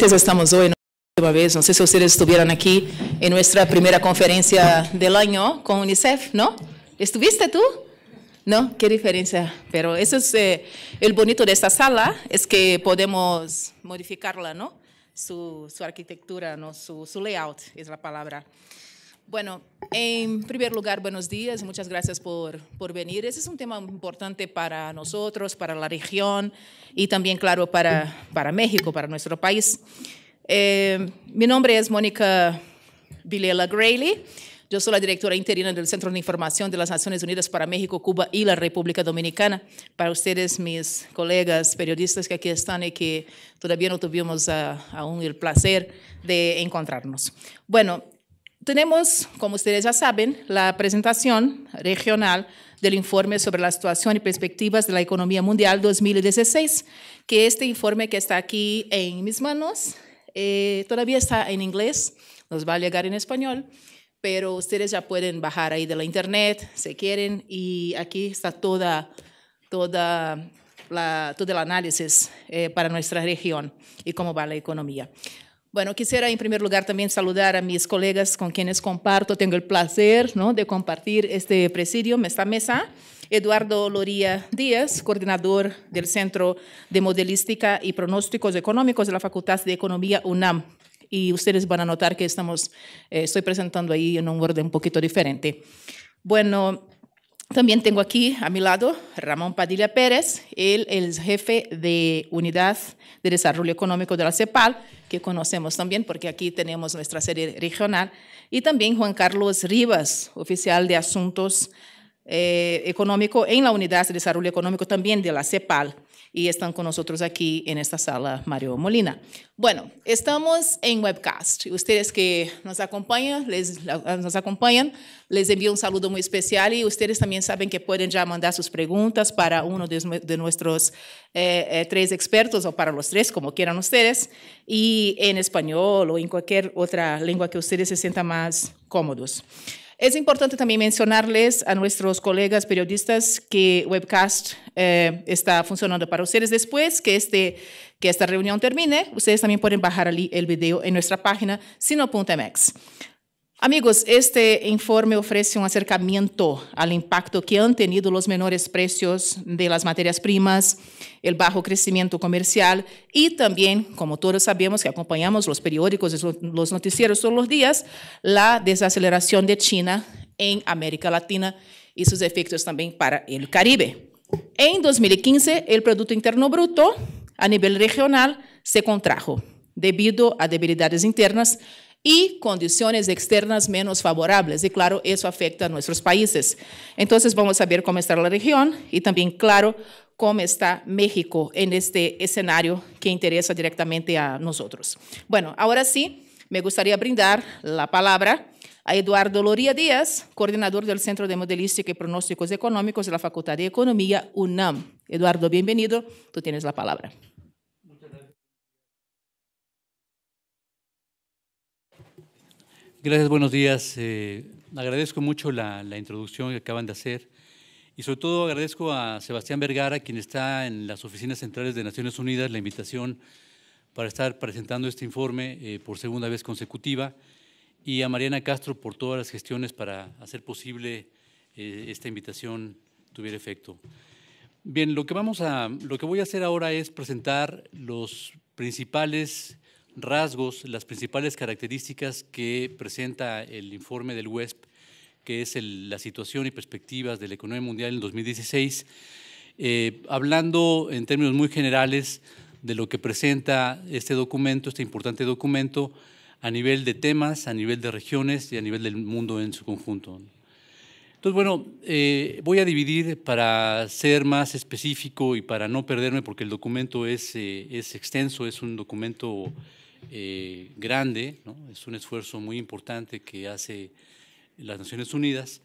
presentes estamos hoje, una vez, no sé estiveram aqui em nossa primeira conferência primera conferencia del com con UNICEF, não? ¿Estuviste tu? Não? ¿Qué diferença. Mas eso é eh, o bonito de esta sala, é que podemos modificarla, Sua Su, su não? Seu Su, su layout é a palavra. Bueno, en primer lugar, buenos días, muchas gracias por, por, venir. Ese es un tema importante para nosotros, para la región y también, claro, para, para México, para nuestro país. Eh, mi nombre es Mónica Vilela Grayley. Yo soy la directora interina del Centro de Información de las Naciones Unidas para México, Cuba y la República Dominicana. Para ustedes, mis colegas periodistas que aquí están y que todavía no tuvimos ah, aún el placer de encontrarnos. Bueno, tenemos, como ustedes ya saben, la presentación regional del informe sobre la situación y perspectivas de la economía mundial 2016, que este informe que está aquí en mis manos eh, todavía está en inglés, nos va a llegar en español, pero ustedes ya pueden bajar ahí de la internet si quieren y aquí está toda, toda la, todo el análisis eh, para nuestra región y cómo va la economía. Bueno, quisiera en primer lugar también saludar a mis colegas con quienes comparto, tengo el placer ¿no? de compartir este presidio, esta mesa. Eduardo Loría Díaz, coordinador del Centro de Modelística y Pronósticos Económicos de la Facultad de Economía UNAM. Y ustedes van a notar que estamos, eh, estoy presentando ahí en un orden un poquito diferente. Bueno, también tengo aquí a mi lado Ramón Padilla Pérez, él el jefe de Unidad de Desarrollo Económico de la CEPAL, que conocemos también porque aquí tenemos nuestra sede regional, y también Juan Carlos Rivas, oficial de Asuntos eh, Económicos en la Unidad de Desarrollo Económico también de la CEPAL y están con nosotros aquí en esta sala Mario Molina. Bueno, estamos en webcast. Ustedes que nos acompañan, les, nos acompañan, les envío un saludo muy especial y ustedes también saben que pueden ya mandar sus preguntas para uno de, nuestros eh, eh, tres expertos o para los tres, como quieran ustedes, y en español o en cualquier otra lengua que ustedes se sientan más cómodos. Es importante también mencionarles a nuestros colegas periodistas que Webcast eh, está funcionando para ustedes. Después que, este, que esta reunión termine, ustedes también pueden bajar el video en nuestra página sino.mx. Amigos, este informe ofrece un acercamiento al impacto que han tenido los menores precios de las materias primas, el bajo crecimiento comercial y también, como todos sabemos que acompañamos los periódicos los noticieros todos los días, la desaceleración de China en América Latina y sus efectos también para el Caribe. En 2015, el Producto Interno Bruto a nivel regional se contrajo debido a debilidades internas y condiciones externas menos favorables. Y claro, eso afecta a nuestros países. Entonces vamos a ver cómo está la región y también, claro, cómo está México en este escenario que interesa directamente a nosotros. Bueno, ahora sí, me gustaría brindar la palabra a Eduardo Loria Díaz, coordinador del Centro de Modelística y Pronósticos Económicos de la Facultad de Economía UNAM. Eduardo, bienvenido, tú tienes la palabra. Gracias, buenos días. Eh, agradezco mucho la, introducción que acaban de hacer y sobre todo agradezco a Sebastián Vergara, quien está en las oficinas centrales de Naciones Unidas, la invitación para estar presentando este informe eh, por segunda vez consecutiva y a Mariana Castro por todas las gestiones para hacer posible eh, esta invitación tuviera efecto. Bien, lo que, vamos a, lo que voy a hacer ahora es presentar los principales rasgos, las principales características que presenta el informe del WESP, que es la situación y perspectivas de la economía mundial en 2016, eh, hablando en términos muy generales de lo que presenta este documento, este importante documento, a nivel de temas, a nivel de regiones y a nivel del mundo en su conjunto. Entonces, bueno, eh, voy a dividir para ser más específico y para no perderme, porque el documento es, eh, es extenso, es un documento eh, grande, es un esfuerzo muy importante que hace las Naciones Unidas.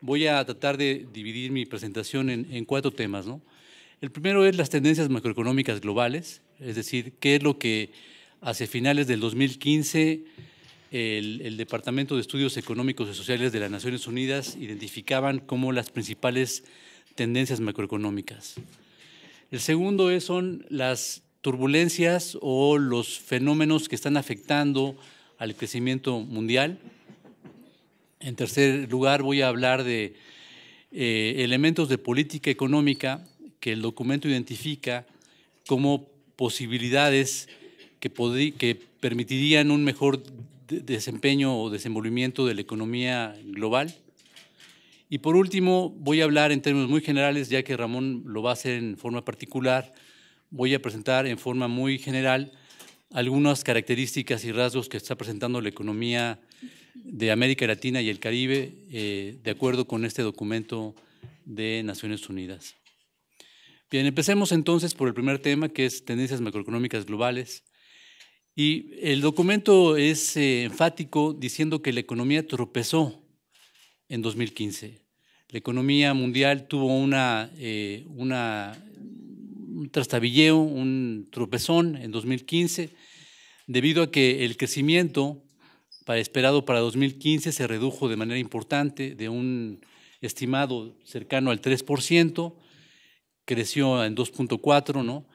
Voy a tratar de dividir mi presentación en, cuatro temas. El primero es las tendencias macroeconómicas globales, es decir, qué es lo que hace finales del 2015 el, Departamento de Estudios Económicos y Sociales de las Naciones Unidas identificaban como las principales tendencias macroeconómicas. El segundo son las turbulencias o los fenómenos que están afectando al crecimiento mundial. En tercer lugar, voy a hablar de eh, elementos de política económica que el documento identifica como posibilidades que, permitirían un mejor desempeño o desenvolvimiento de la economía global. Y por último, voy a hablar en términos muy generales, ya que Ramón lo va a hacer en forma particular, voy a presentar en forma muy general algunas características y rasgos que está presentando la economía de América Latina y el Caribe eh, de acuerdo con este documento de Naciones Unidas. Bien, empecemos entonces por el primer tema que es tendencias macroeconómicas globales. Y el documento es eh, enfático diciendo que la economía tropezó en 2015. La economía mundial tuvo una, eh, una un trastabilleo, un tropezón en 2015, debido a que el crecimiento esperado para 2015 se redujo de manera importante, de un estimado cercano al 3%, creció en 2.4, ¿no?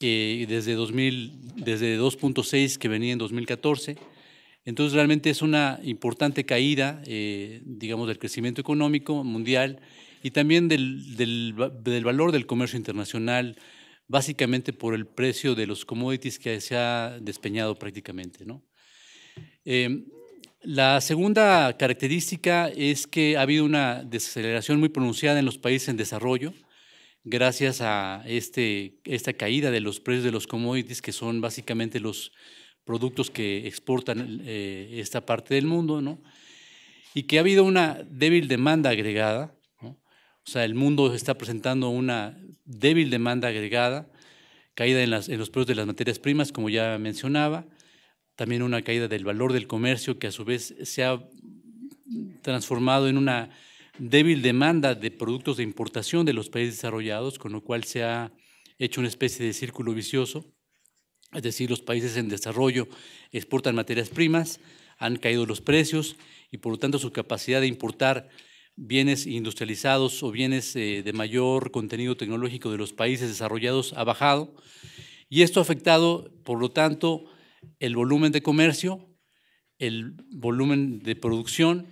Eh, desde desde 2.6 que venía en 2014. Entonces realmente es una importante caída, eh, digamos, del crecimiento económico mundial y también del, del valor del comercio internacional básicamente por el precio de los commodities que se ha despeñado prácticamente. Em, la segunda característica es que ha habido una desaceleración muy pronunciada en los países en desarrollo, gracias a este, esta caída de los precios de los commodities, que son básicamente los productos que exportan eh, esta parte del mundo, y que ha habido una débil demanda agregada o sea, el mundo está presentando una débil demanda agregada, caída en, los precios de las materias primas, como ya mencionaba, también una caída del valor del comercio que a su vez se ha transformado en una débil demanda de productos de importación de los países desarrollados, con lo cual se ha hecho una especie de círculo vicioso. Es decir, los países en desarrollo exportan materias primas, han caído los precios y por lo tanto su capacidad de importar bienes industrializados o bienes eh, de mayor contenido tecnológico de los países desarrollados ha bajado y esto ha afectado, por lo tanto, el volumen de comercio, el volumen de producción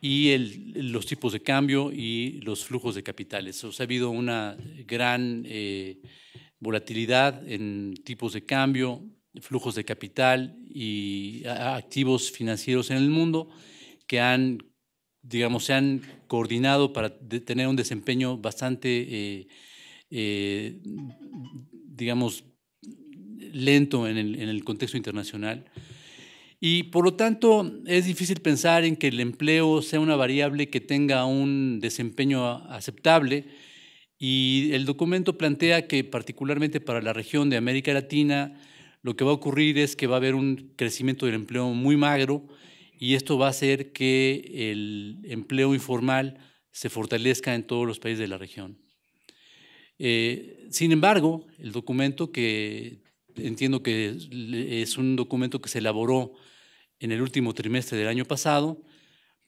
y los tipos de cambio y los flujos de capitales. ha habido una gran eh, volatilidad en tipos de cambio, flujos de capital y activos financieros en el mundo que han digamos, se han coordinado para tener un desempeño bastante, eh, eh, digamos, lento en el, en el contexto internacional. Y por lo tanto, es difícil pensar en que el empleo sea una variable que tenga un desempeño aceptable. Y el documento plantea que particularmente para la región de América Latina, lo que va a ocurrir es que va a haber un crecimiento del empleo muy magro y esto va a hacer que el empleo informal se fortalezca en todos los países de la región. Eh, sin embargo, el documento que entiendo que es un documento que se elaboró en el último trimestre del año pasado,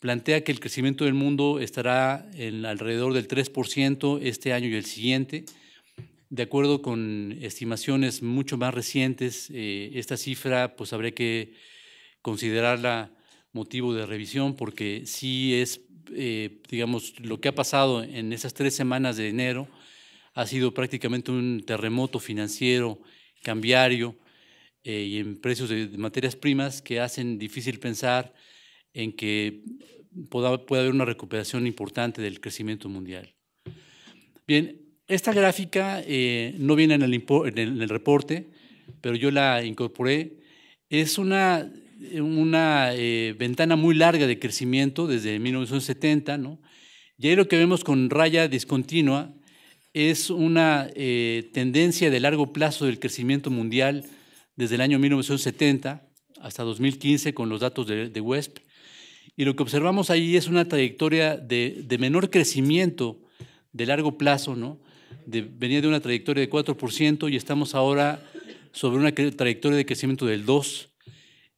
plantea que el crecimiento del mundo estará en alrededor del 3% este año y el siguiente. De acuerdo con estimaciones mucho más recientes, eh, esta cifra pues habría que considerarla motivo de revisión porque sí es, eh, digamos, lo que ha pasado en esas tres semanas de enero ha sido prácticamente un terremoto financiero, cambiario eh, y en precios de, materias primas que hacen difícil pensar en que pueda, haber una recuperación importante del crecimiento mundial. Bien, esta gráfica eh, no viene en el, en el, reporte, pero yo la incorporé. Es una una eh, ventana muy larga de crecimiento desde 1970, ¿no? Y ahí lo que vemos con raya discontinua es una eh, tendencia de largo plazo del crecimiento mundial desde el año 1970 hasta 2015 con los datos de, de WESP. Y lo que observamos ahí es una trayectoria de, de menor crecimiento de largo plazo, ¿no? venía de una trayectoria de 4% y estamos ahora sobre una trayectoria de crecimiento del 2%.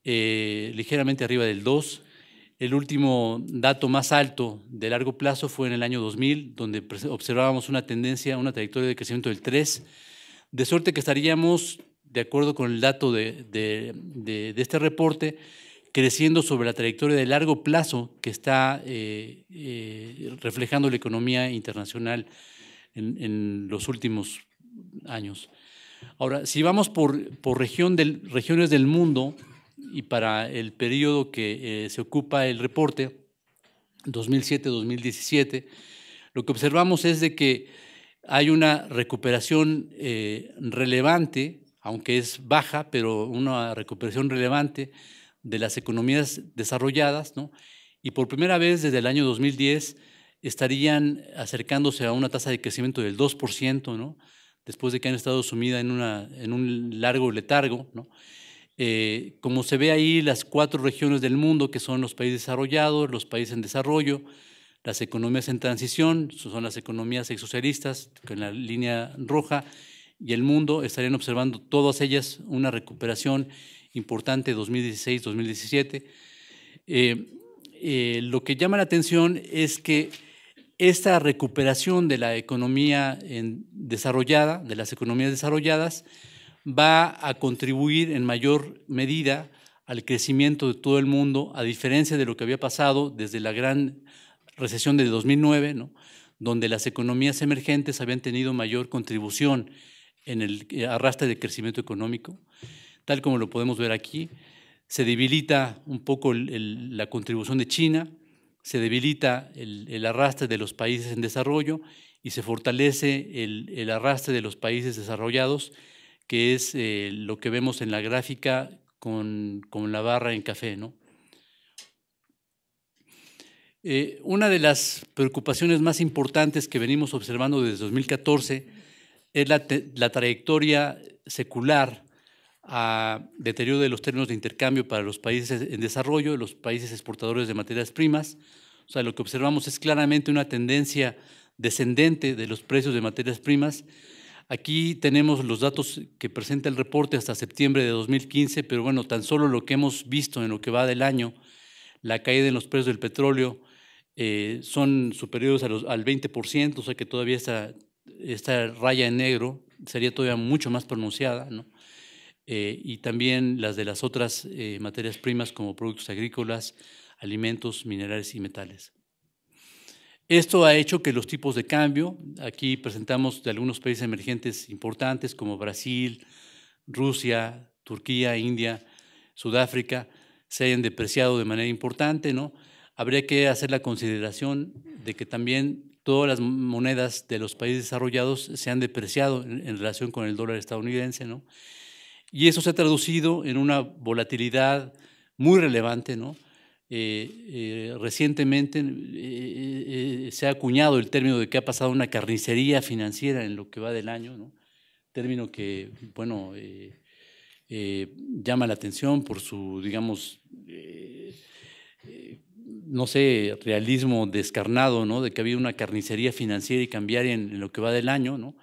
Eh, ligeramente arriba del 2. El último dato más alto de largo plazo fue en el año 2000, donde observábamos una tendencia, una trayectoria de crecimiento del 3, de suerte que estaríamos, de acuerdo con el dato de, este reporte, creciendo sobre la trayectoria de largo plazo que está eh, eh, reflejando la economía internacional en, los últimos años. Ahora, si vamos por, región del, regiones del mundo, y para el periodo que eh, se ocupa el reporte, 2007-2017, lo que observamos es de que hay una recuperación eh, relevante, aunque es baja, pero una recuperación relevante de las economías desarrolladas, ¿no? y por primera vez desde el año 2010 estarían acercándose a una tasa de crecimiento del 2%, ¿no? después de que han estado sumidas en, una, en un largo letargo. ¿no? Eh, como se ve ahí, las cuatro regiones del mundo, que son los países desarrollados, los países en desarrollo, las economías en transición, son las economías exsocialistas, con la línea roja, y el mundo estarían observando todas ellas una recuperación importante 2016-2017. Eh, eh, lo que llama la atención es que esta recuperación de la economía desarrollada, de las economías desarrolladas, va a contribuir en mayor medida al crecimiento de todo el mundo, a diferencia de lo que había pasado desde la gran recesión de 2009, donde las economías emergentes habían tenido mayor contribución en el eh, arrastre de crecimiento económico, tal como lo podemos ver aquí. Se debilita un poco la contribución de China, se debilita el, arrastre de los países en desarrollo y se fortalece el arrastre de los países desarrollados que es eh, lo que vemos en la gráfica con, la barra en café. ¿no? Eh, una de las preocupaciones más importantes que venimos observando desde 2014 es la, la trayectoria secular a deterioro de los términos de intercambio para los países en desarrollo, los países exportadores de materias primas. O sea, lo que observamos es claramente una tendencia descendente de los precios de materias primas Aquí tenemos los datos que presenta el reporte hasta septiembre de 2015, pero bueno, tan solo lo que hemos visto en lo que va del año, la caída en los precios del petróleo eh, son superiores al 20%, o sea que todavía esta, esta raya en negro sería todavía mucho más pronunciada, ¿no? Eh, y también las de las otras eh, materias primas como productos agrícolas, alimentos, minerales y metales. Esto ha hecho que los tipos de cambio, aquí presentamos de algunos países emergentes importantes como Brasil, Rusia, Turquía, India, Sudáfrica, se hayan depreciado de manera importante, ¿no? Habría que hacer la consideración de que también todas las monedas de los países desarrollados se han depreciado en, relación con el dólar estadounidense, ¿no? Y eso se ha traducido en una volatilidad muy relevante, ¿no? Eh, eh, recientemente eh, se ha acuñado el término de que ha pasado una carnicería financiera en lo que va del año, ¿no? término que, bueno, llama la atención por su, digamos, no sé, realismo descarnado, ¿no? de que ha habido una carnicería financiera y cambiar en, lo que va del año. ¿no?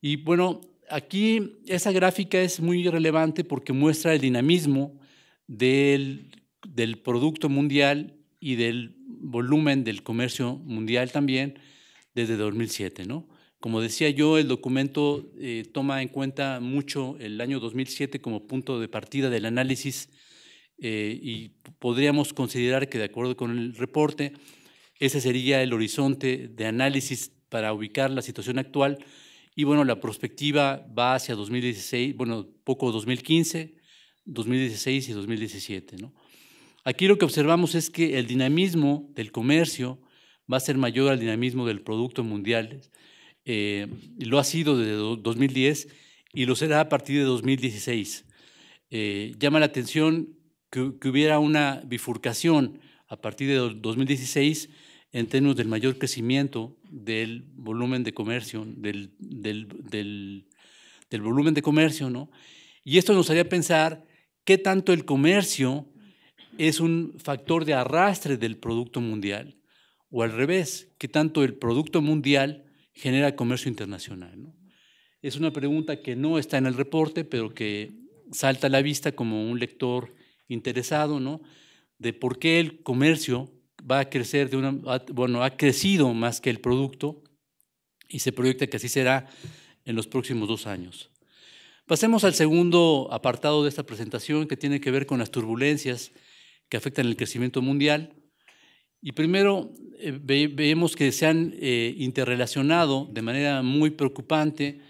Y bueno, aquí esa gráfica es muy relevante porque muestra el dinamismo del del Producto Mundial y del volumen del comercio mundial también desde 2007. ¿no? Como decía yo, el documento eh, toma en cuenta mucho el año 2007 como punto de partida del análisis eh, y podríamos considerar que de acuerdo con el reporte, ese sería el horizonte de análisis para ubicar la situación actual. Y bueno, la perspectiva va hacia 2016, bueno, poco 2015, 2016 y 2017. ¿no? Aquí lo que observamos es que el dinamismo del comercio va a ser mayor al dinamismo del Producto Mundial. Eh, lo ha sido desde 2010 y lo será a partir de 2016. Eh, llama la atención que, hubiera una bifurcación a partir de 2016 en términos del mayor crecimiento del volumen de comercio, volumen de comercio, ¿no? Y esto nos haría pensar qué tanto el comercio es un factor de arrastre del Producto Mundial, o al revés, que tanto el Producto Mundial genera comercio internacional. Es una pregunta que no está en el reporte, pero que salta a la vista como un lector interesado, ¿no? De por qué el comercio va a crecer de una, bueno, ha crecido más que el producto y se proyecta que así será en los próximos dos años. Pasemos al segundo apartado de esta presentación que tiene que ver con las turbulencias que afectan el crecimiento mundial. Y primero eh, vemos que se han eh, interrelacionado de manera muy preocupante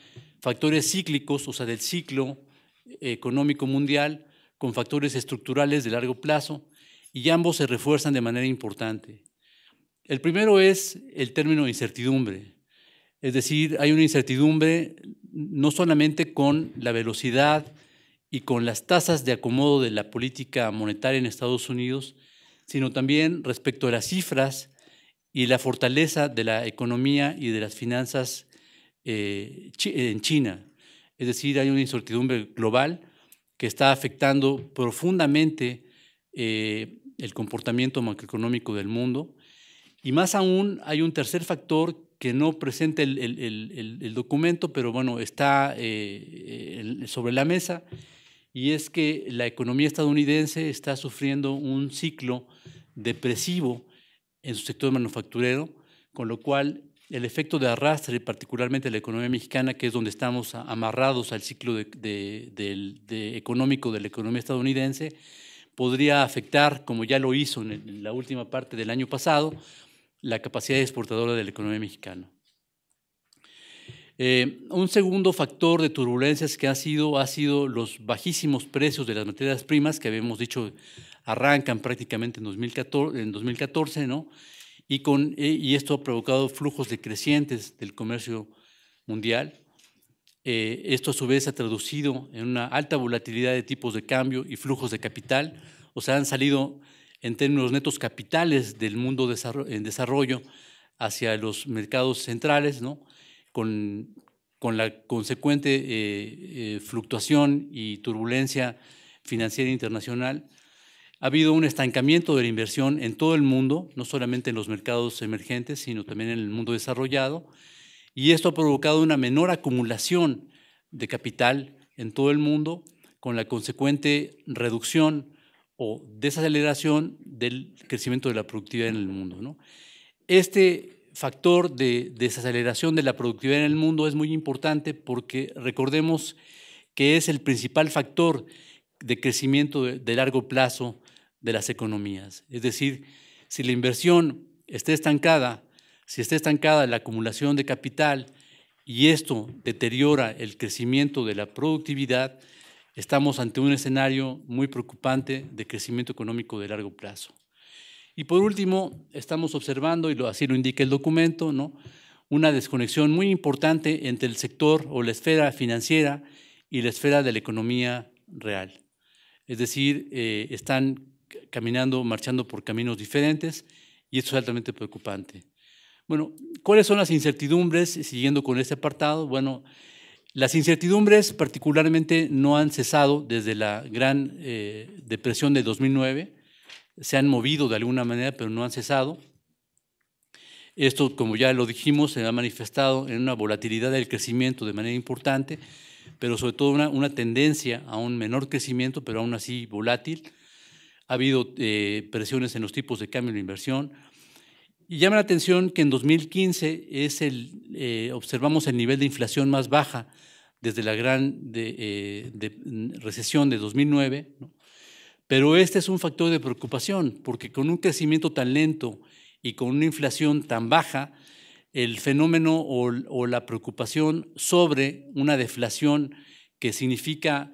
factores cíclicos, o sea, del ciclo eh, económico mundial, con factores estructurales de largo plazo, y ambos se refuerzan de manera importante. El primero es el término incertidumbre, es decir, hay una incertidumbre no solamente con la velocidad, y con las tasas de acomodo de la política monetaria en Estados Unidos, sino también respecto a las cifras y la fortaleza de la economía y de las finanzas eh, en China. Es decir, hay una incertidumbre global que está afectando profundamente eh, el comportamiento macroeconómico del mundo. Y más aún, hay un tercer factor que no presenta el, documento, pero bueno, está eh, sobre la mesa, y es que la economía estadounidense está sufriendo un ciclo depresivo en su sector manufacturero, con lo cual el efecto de arrastre, particularmente la economía mexicana, que es donde estamos amarrados al ciclo económico de la economía estadounidense, podría afectar, como ya lo hizo en la última parte del año pasado, la capacidad exportadora de la economía mexicana. Eh, un segundo factor de turbulencias que ha sido, ha sido los bajísimos precios de las materias primas que habíamos dicho arrancan prácticamente en 2014, ¿no? y, con, eh, y esto ha provocado flujos decrecientes del comercio mundial. Eh, esto a su vez ha traducido en una alta volatilidad de tipos de cambio y flujos de capital, o sea, han salido en términos netos capitales del mundo en desarrollo hacia los mercados centrales, ¿no? con, la consecuente eh, eh, fluctuación y turbulencia financiera internacional, ha habido un estancamiento de la inversión en todo el mundo, no solamente en los mercados emergentes, sino también en el mundo desarrollado, y esto ha provocado una menor acumulación de capital en todo el mundo, con la consecuente reducción o desaceleración del crecimiento de la productividad en el mundo. ¿no? Este factor de desaceleración de la productividad en el mundo es muy importante porque recordemos que es el principal factor de crecimiento de, largo plazo de las economías. Es decir, si la inversión está estancada, si está estancada la acumulación de capital y esto deteriora el crecimiento de la productividad, estamos ante un escenario muy preocupante de crecimiento económico de largo plazo. Y por último, estamos observando, y así lo indica el documento, ¿no? una desconexión muy importante entre el sector o la esfera financiera y la esfera de la economía real. Es decir, eh, están caminando, marchando por caminos diferentes y esto es altamente preocupante. Bueno, ¿cuáles son las incertidumbres? Siguiendo con este apartado, bueno, las incertidumbres particularmente no han cesado desde la gran eh, depresión de 2009 se han movido de alguna manera, pero no han cesado. Esto, como ya lo dijimos, se ha manifestado en una volatilidad del crecimiento de manera importante, pero sobre todo una, tendencia a un menor crecimiento, pero aún así volátil. Ha habido eh, presiones en los tipos de cambio de inversión. Y llama la atención que en 2015 es el, eh, observamos el nivel de inflación más baja desde la gran eh, mm, recesión de 2009. Pero este es un factor de preocupación, porque con un crecimiento tan lento y con una inflación tan baja, el fenómeno o, la preocupación sobre una deflación que significa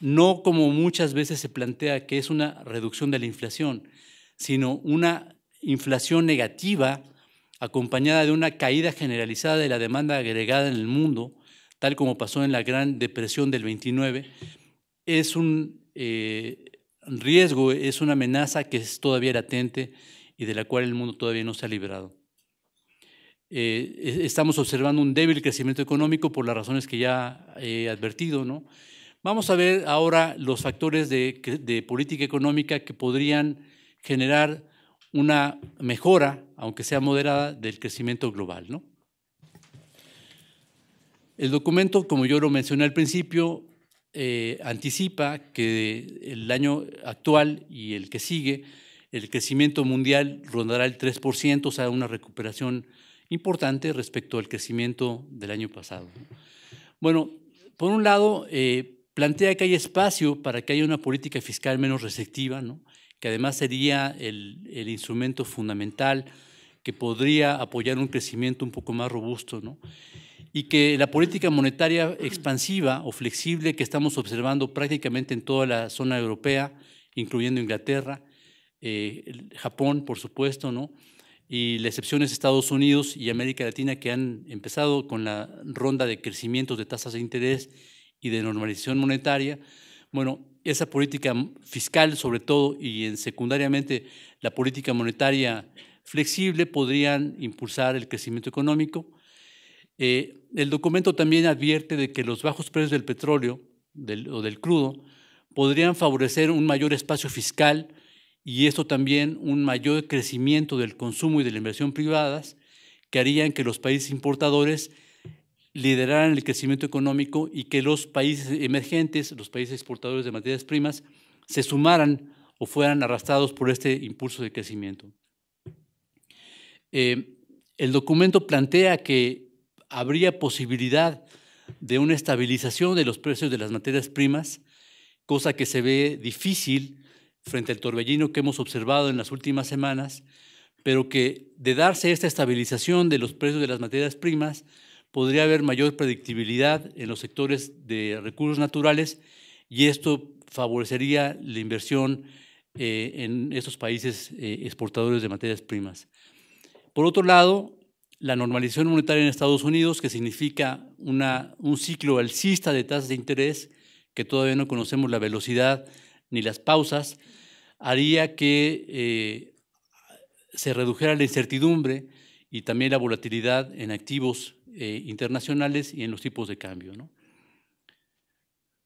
no como muchas veces se plantea que es una reducción de la inflación, sino una inflación negativa acompañada de una caída generalizada de la demanda agregada en el mundo, tal como pasó en la Gran Depresión del 29, es un, eh, riesgo es una amenaza que es todavía latente y de la cual el mundo todavía no se ha librado. Eh, e, estamos observando un débil crecimiento económico por las razones que ya he advertido. ¿no? Vamos a ver ahora los factores de, política económica que podrían generar una mejora, aunque sea moderada, del crecimiento global. ¿no? El documento, como yo lo mencioné al principio, eh, anticipa que el año actual y el que sigue, el crecimiento mundial rondará el 3%, o sea, una recuperación importante respecto al crecimiento del año pasado. Bueno, por un lado, eh, plantea que hay espacio para que haya una política fiscal menos receptiva, que además sería el, instrumento fundamental que podría apoyar un crecimiento un poco más robusto. ¿no? y que la política monetaria expansiva o flexible que estamos observando prácticamente en toda la zona europea, incluyendo Inglaterra, eh, Japón, por supuesto, ¿no? y la excepción es Estados Unidos y América Latina que han empezado con la ronda de crecimientos de tasas de interés y de normalización monetaria. Bueno, esa política fiscal sobre todo y en secundariamente la política monetaria flexible podrían impulsar el crecimiento económico. Eh, el documento también advierte de que los bajos precios del petróleo o del crudo podrían favorecer un mayor espacio fiscal y esto también un mayor crecimiento del consumo y de la inversión privadas que harían que los países importadores lideraran el crecimiento económico y que los países emergentes, los países exportadores de materias primas, se sumaran o fueran arrastrados por este impulso de crecimiento. Eh, el documento plantea que habría posibilidad de una estabilización de los precios de las materias primas, cosa que se ve difícil frente al torbellino que hemos observado en las últimas semanas, pero que de darse esta estabilización de los precios de las materias primas, podría haber mayor predictibilidad en los sectores de recursos naturales y esto favorecería la inversión eh, en estos países eh, exportadores de materias primas. Por otro lado, la normalización monetaria en Estados Unidos, que significa un ciclo alcista de tasas de interés, que todavía no conocemos la velocidad ni las pausas, haría que eh, se redujera la incertidumbre y también la volatilidad en activos eh, internacionales y en los tipos de cambio.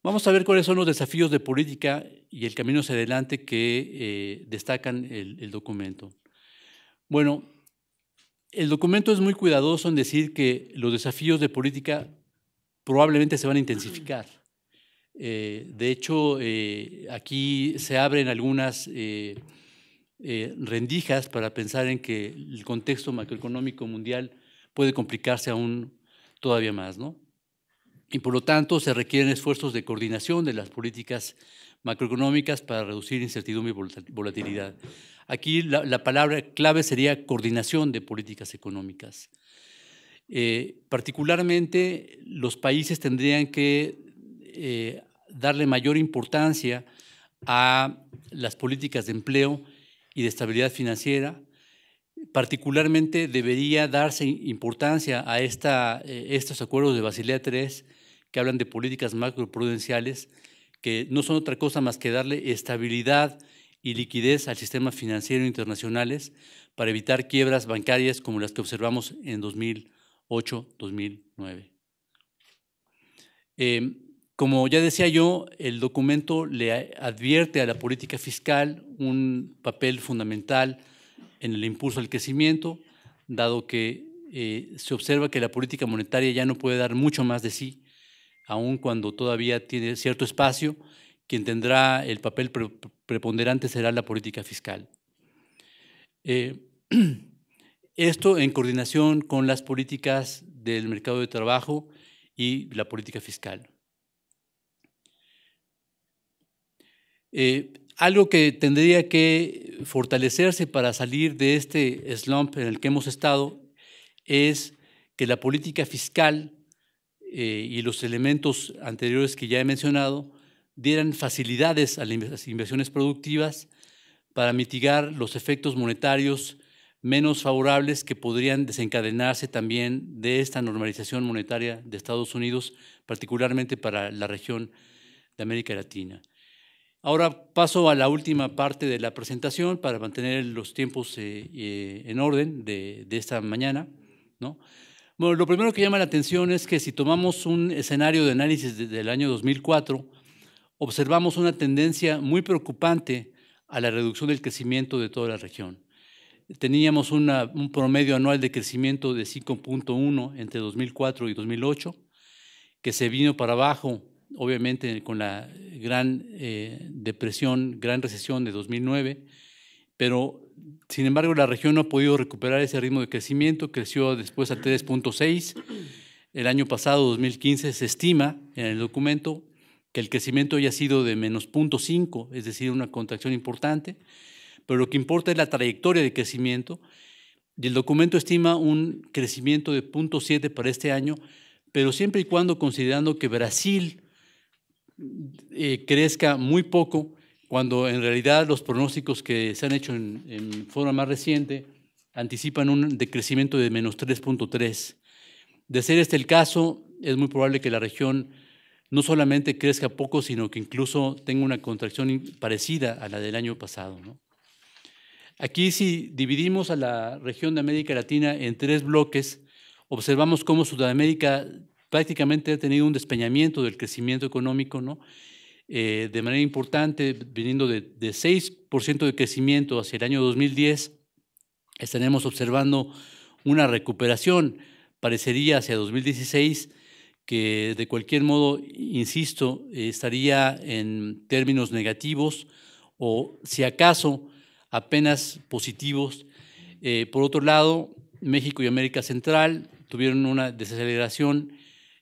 Vamos a ver cuáles son los desafíos de política y el camino hacia adelante que eh, destacan el, el documento. Bueno, el documento es muy cuidadoso en decir que los desafíos de política probablemente se van a intensificar. Eh, de hecho, eh, aquí se abren algunas eh, rendijas para pensar en que el contexto macroeconómico mundial puede complicarse aún todavía más. ¿no? Y por lo tanto, se requieren esfuerzos de coordinación de las políticas macroeconómicas para reducir incertidumbre y volatilidad. Aquí la, palabra clave sería coordinación de políticas económicas. Eh, particularmente, los países tendrían que eh, darle mayor importancia a las políticas de empleo y de estabilidad financiera. Particularmente debería darse importancia a esta, eh, estos acuerdos de Basilea III que hablan de políticas macroprudenciales, que no son otra cosa más que darle estabilidad y liquidez al sistema financiero internacionales para evitar quiebras bancarias como las que observamos en 2008-2009. Em, como ya decía yo, el documento le advierte a la política fiscal un papel fundamental en el impulso al crecimiento, dado que eh, se observa que la política monetaria ya no puede dar mucho más de sí, aun cuando todavía tiene cierto espacio, quien tendrá el papel preponderante será la política fiscal. Eh, esto en coordinación con las políticas del mercado de trabajo y la política fiscal. Eh, algo que tendría que fortalecerse para salir de este slump en el que hemos estado es que la política fiscal eh, y los elementos anteriores que ya he mencionado dieran facilidades a las inversiones productivas para mitigar los efectos monetarios menos favorables que podrían desencadenarse también de esta normalización monetaria de Estados Unidos, particularmente para la región de América Latina. Ahora paso a la última parte de la presentación para mantener los tiempos eh, eh, en orden de, esta mañana. ¿no? lo primero que llama la atención es que si tomamos un escenario de análisis del año 2004, observamos una tendencia muy preocupante a la reducción del crecimiento de toda la región. Teníamos un promedio anual de crecimiento de 5.1 entre 2004 y 2008, que se vino para abajo, obviamente, con la gran eh, depresión, gran recesión de 2009, pero sin embargo la región no ha podido recuperar ese ritmo de crecimiento, creció después a 3.6. El año pasado, 2015, se estima en el documento que el crecimiento haya sido de menos 0.5, es decir, una contracción importante, pero lo que importa es la trayectoria de crecimiento y el documento estima un crecimiento de 0.7 para este año, pero siempre y cuando considerando que Brasil eh, crezca muy poco, cuando en realidad los pronósticos que se han hecho en, en forma más reciente anticipan un decrecimiento de menos 3.3. De ser este el caso, es muy probable que la región no solamente crezca poco, sino que incluso tenga una contracción parecida a la del año pasado. Aquí si dividimos a la región de América Latina en tres bloques, observamos cómo Sudamérica prácticamente ha tenido un despeñamiento del crecimiento económico, eh, de manera importante, viniendo de, de 6% de crecimiento hacia el año 2010, estaremos observando una recuperación, parecería hacia 2016, que de cualquier modo, insisto, estaría en términos negativos o si acaso apenas positivos. Eh, por otro lado, México y América Central tuvieron una desaceleración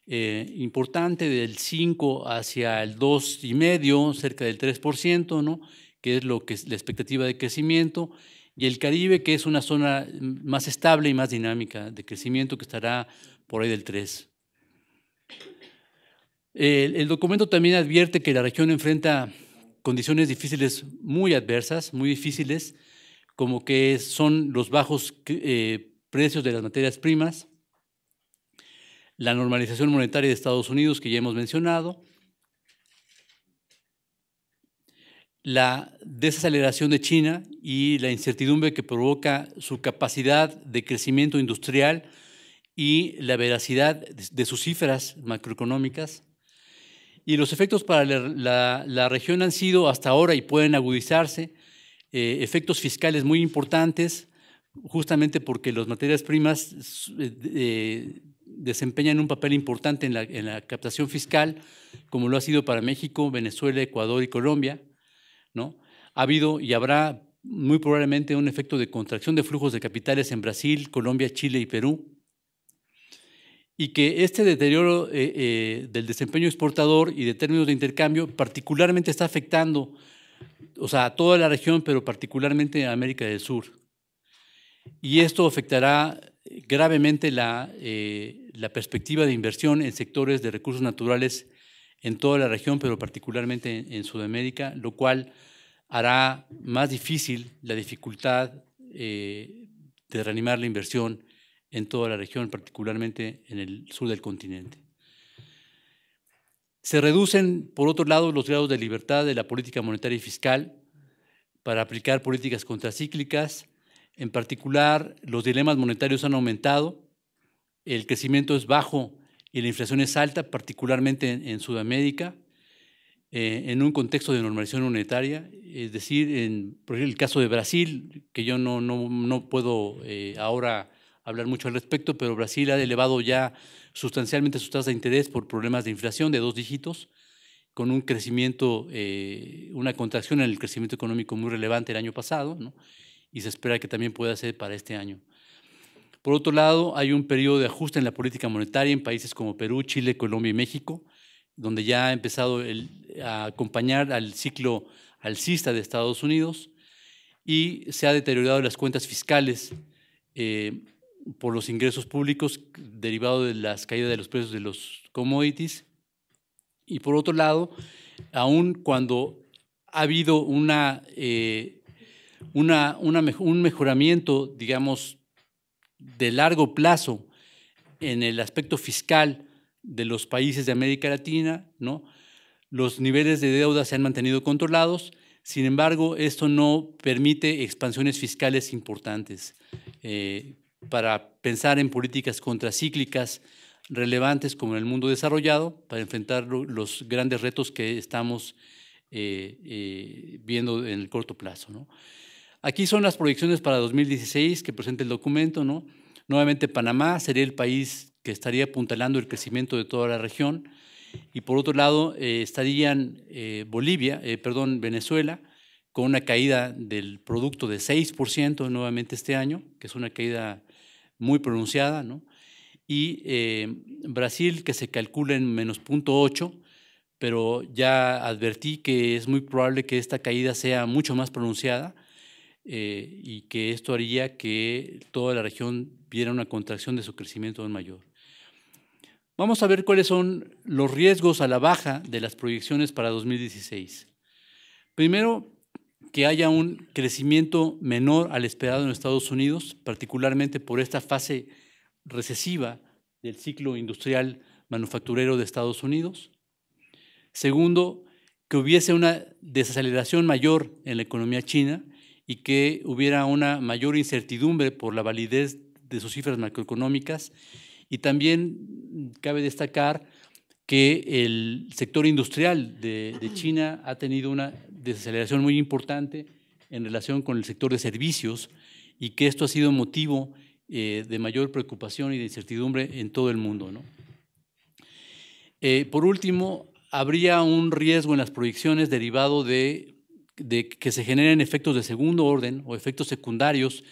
eh, importante del 5 hacia el 2,5, cerca del 3%, ¿no? que es lo que es la expectativa de crecimiento, y el Caribe, que es una zona más estable y más dinámica de crecimiento, que estará por ahí del 3%. El, documento también advierte que la región enfrenta condiciones difíciles, muy adversas, muy difíciles, como que son los bajos eh, precios de las materias primas, la normalización monetaria de Estados Unidos, que ya hemos mencionado, la desaceleración de China y la incertidumbre que provoca su capacidad de crecimiento industrial y la veracidad de sus cifras macroeconómicas, y los efectos para la, región han sido hasta ahora y pueden agudizarse eh, efectos fiscales muy importantes, justamente porque las materias primas eh, desempeñan un papel importante en la, en la, captación fiscal, como lo ha sido para México, Venezuela, Ecuador y Colombia. ¿no? Ha habido y habrá muy probablemente un efecto de contracción de flujos de capitales en Brasil, Colombia, Chile y Perú, y que este deterioro eh, eh, del desempeño exportador y de términos de intercambio particularmente está afectando o sea, a toda la región, pero particularmente a América del Sur. Y esto afectará eh, gravemente la, perspectiva de inversión en sectores de recursos naturales en toda la región, pero particularmente en, en Sudamérica, lo cual hará más difícil la dificultad de reanimar la inversión en toda la región, particularmente en el sur del continente. Se reducen, por otro lado, los grados de libertad de la política monetaria y fiscal para aplicar políticas contracíclicas. En particular, los dilemas monetarios han aumentado, el crecimiento es bajo y la inflación es alta, particularmente en, Sudamérica, eh, en un contexto de normalización monetaria. Es decir, en por ejemplo, el caso de Brasil, que yo no, puedo eh, ahora hablar mucho al respecto, pero Brasil ha elevado ya sustancialmente su tasa de interés por problemas de inflación de dos dígitos, con un crecimiento, eh, una contracción en el crecimiento económico muy relevante el año pasado, ¿no? y se espera que también pueda ser para este año. Por otro lado, hay un periodo de ajuste en la política monetaria en países como Perú, Chile, Colombia y México, donde ya ha empezado a acompañar al ciclo alcista de Estados Unidos y se ha deteriorado las cuentas fiscales eh, por los ingresos públicos derivados de las caídas de los precios de los commodities. Y por otro lado, aún cuando ha habido una, eh, una, un mejoramiento, digamos, de largo plazo en el aspecto fiscal de los países de América Latina, ¿no? los niveles de deuda se han mantenido controlados, sin embargo, esto no permite expansiones fiscales importantes. Eh, para pensar en políticas contracíclicas relevantes como en el mundo desarrollado, para enfrentar los grandes retos que estamos eh, eh, viendo en el corto plazo. Aquí son las proyecciones para 2016 que presenta el documento. ¿no? Nuevamente, Panamá sería el país que estaría apuntalando el crecimiento de toda la región. Y por otro lado, eh, estarían Bolivia, perdón, Venezuela, con una caída del producto de 6% nuevamente este año, que es una caída muy pronunciada, ¿no? y eh, Brasil que se calcula en menos 0.8, pero ya advertí que es muy probable que esta caída sea mucho más pronunciada eh, y que esto haría que toda la región viera una contracción de su crecimiento mayor. Vamos a ver cuáles son los riesgos a la baja de las proyecciones para 2016. Primero, que haya un crecimiento menor al esperado en Estados Unidos, particularmente por esta fase recesiva del ciclo industrial manufacturero de Estados Unidos. Segundo, que hubiese una desaceleración mayor en la economía china y que hubiera una mayor incertidumbre por la validez de sus cifras macroeconómicas. Y también cabe destacar que el sector industrial de, China ha tenido una desaceleración muy importante en relación con el sector de servicios y que esto ha sido motivo eh, de mayor preocupación y de incertidumbre en todo el mundo. Eh, por último, habría un riesgo en las proyecciones derivado de, que se generen efectos de segundo orden o efectos secundarios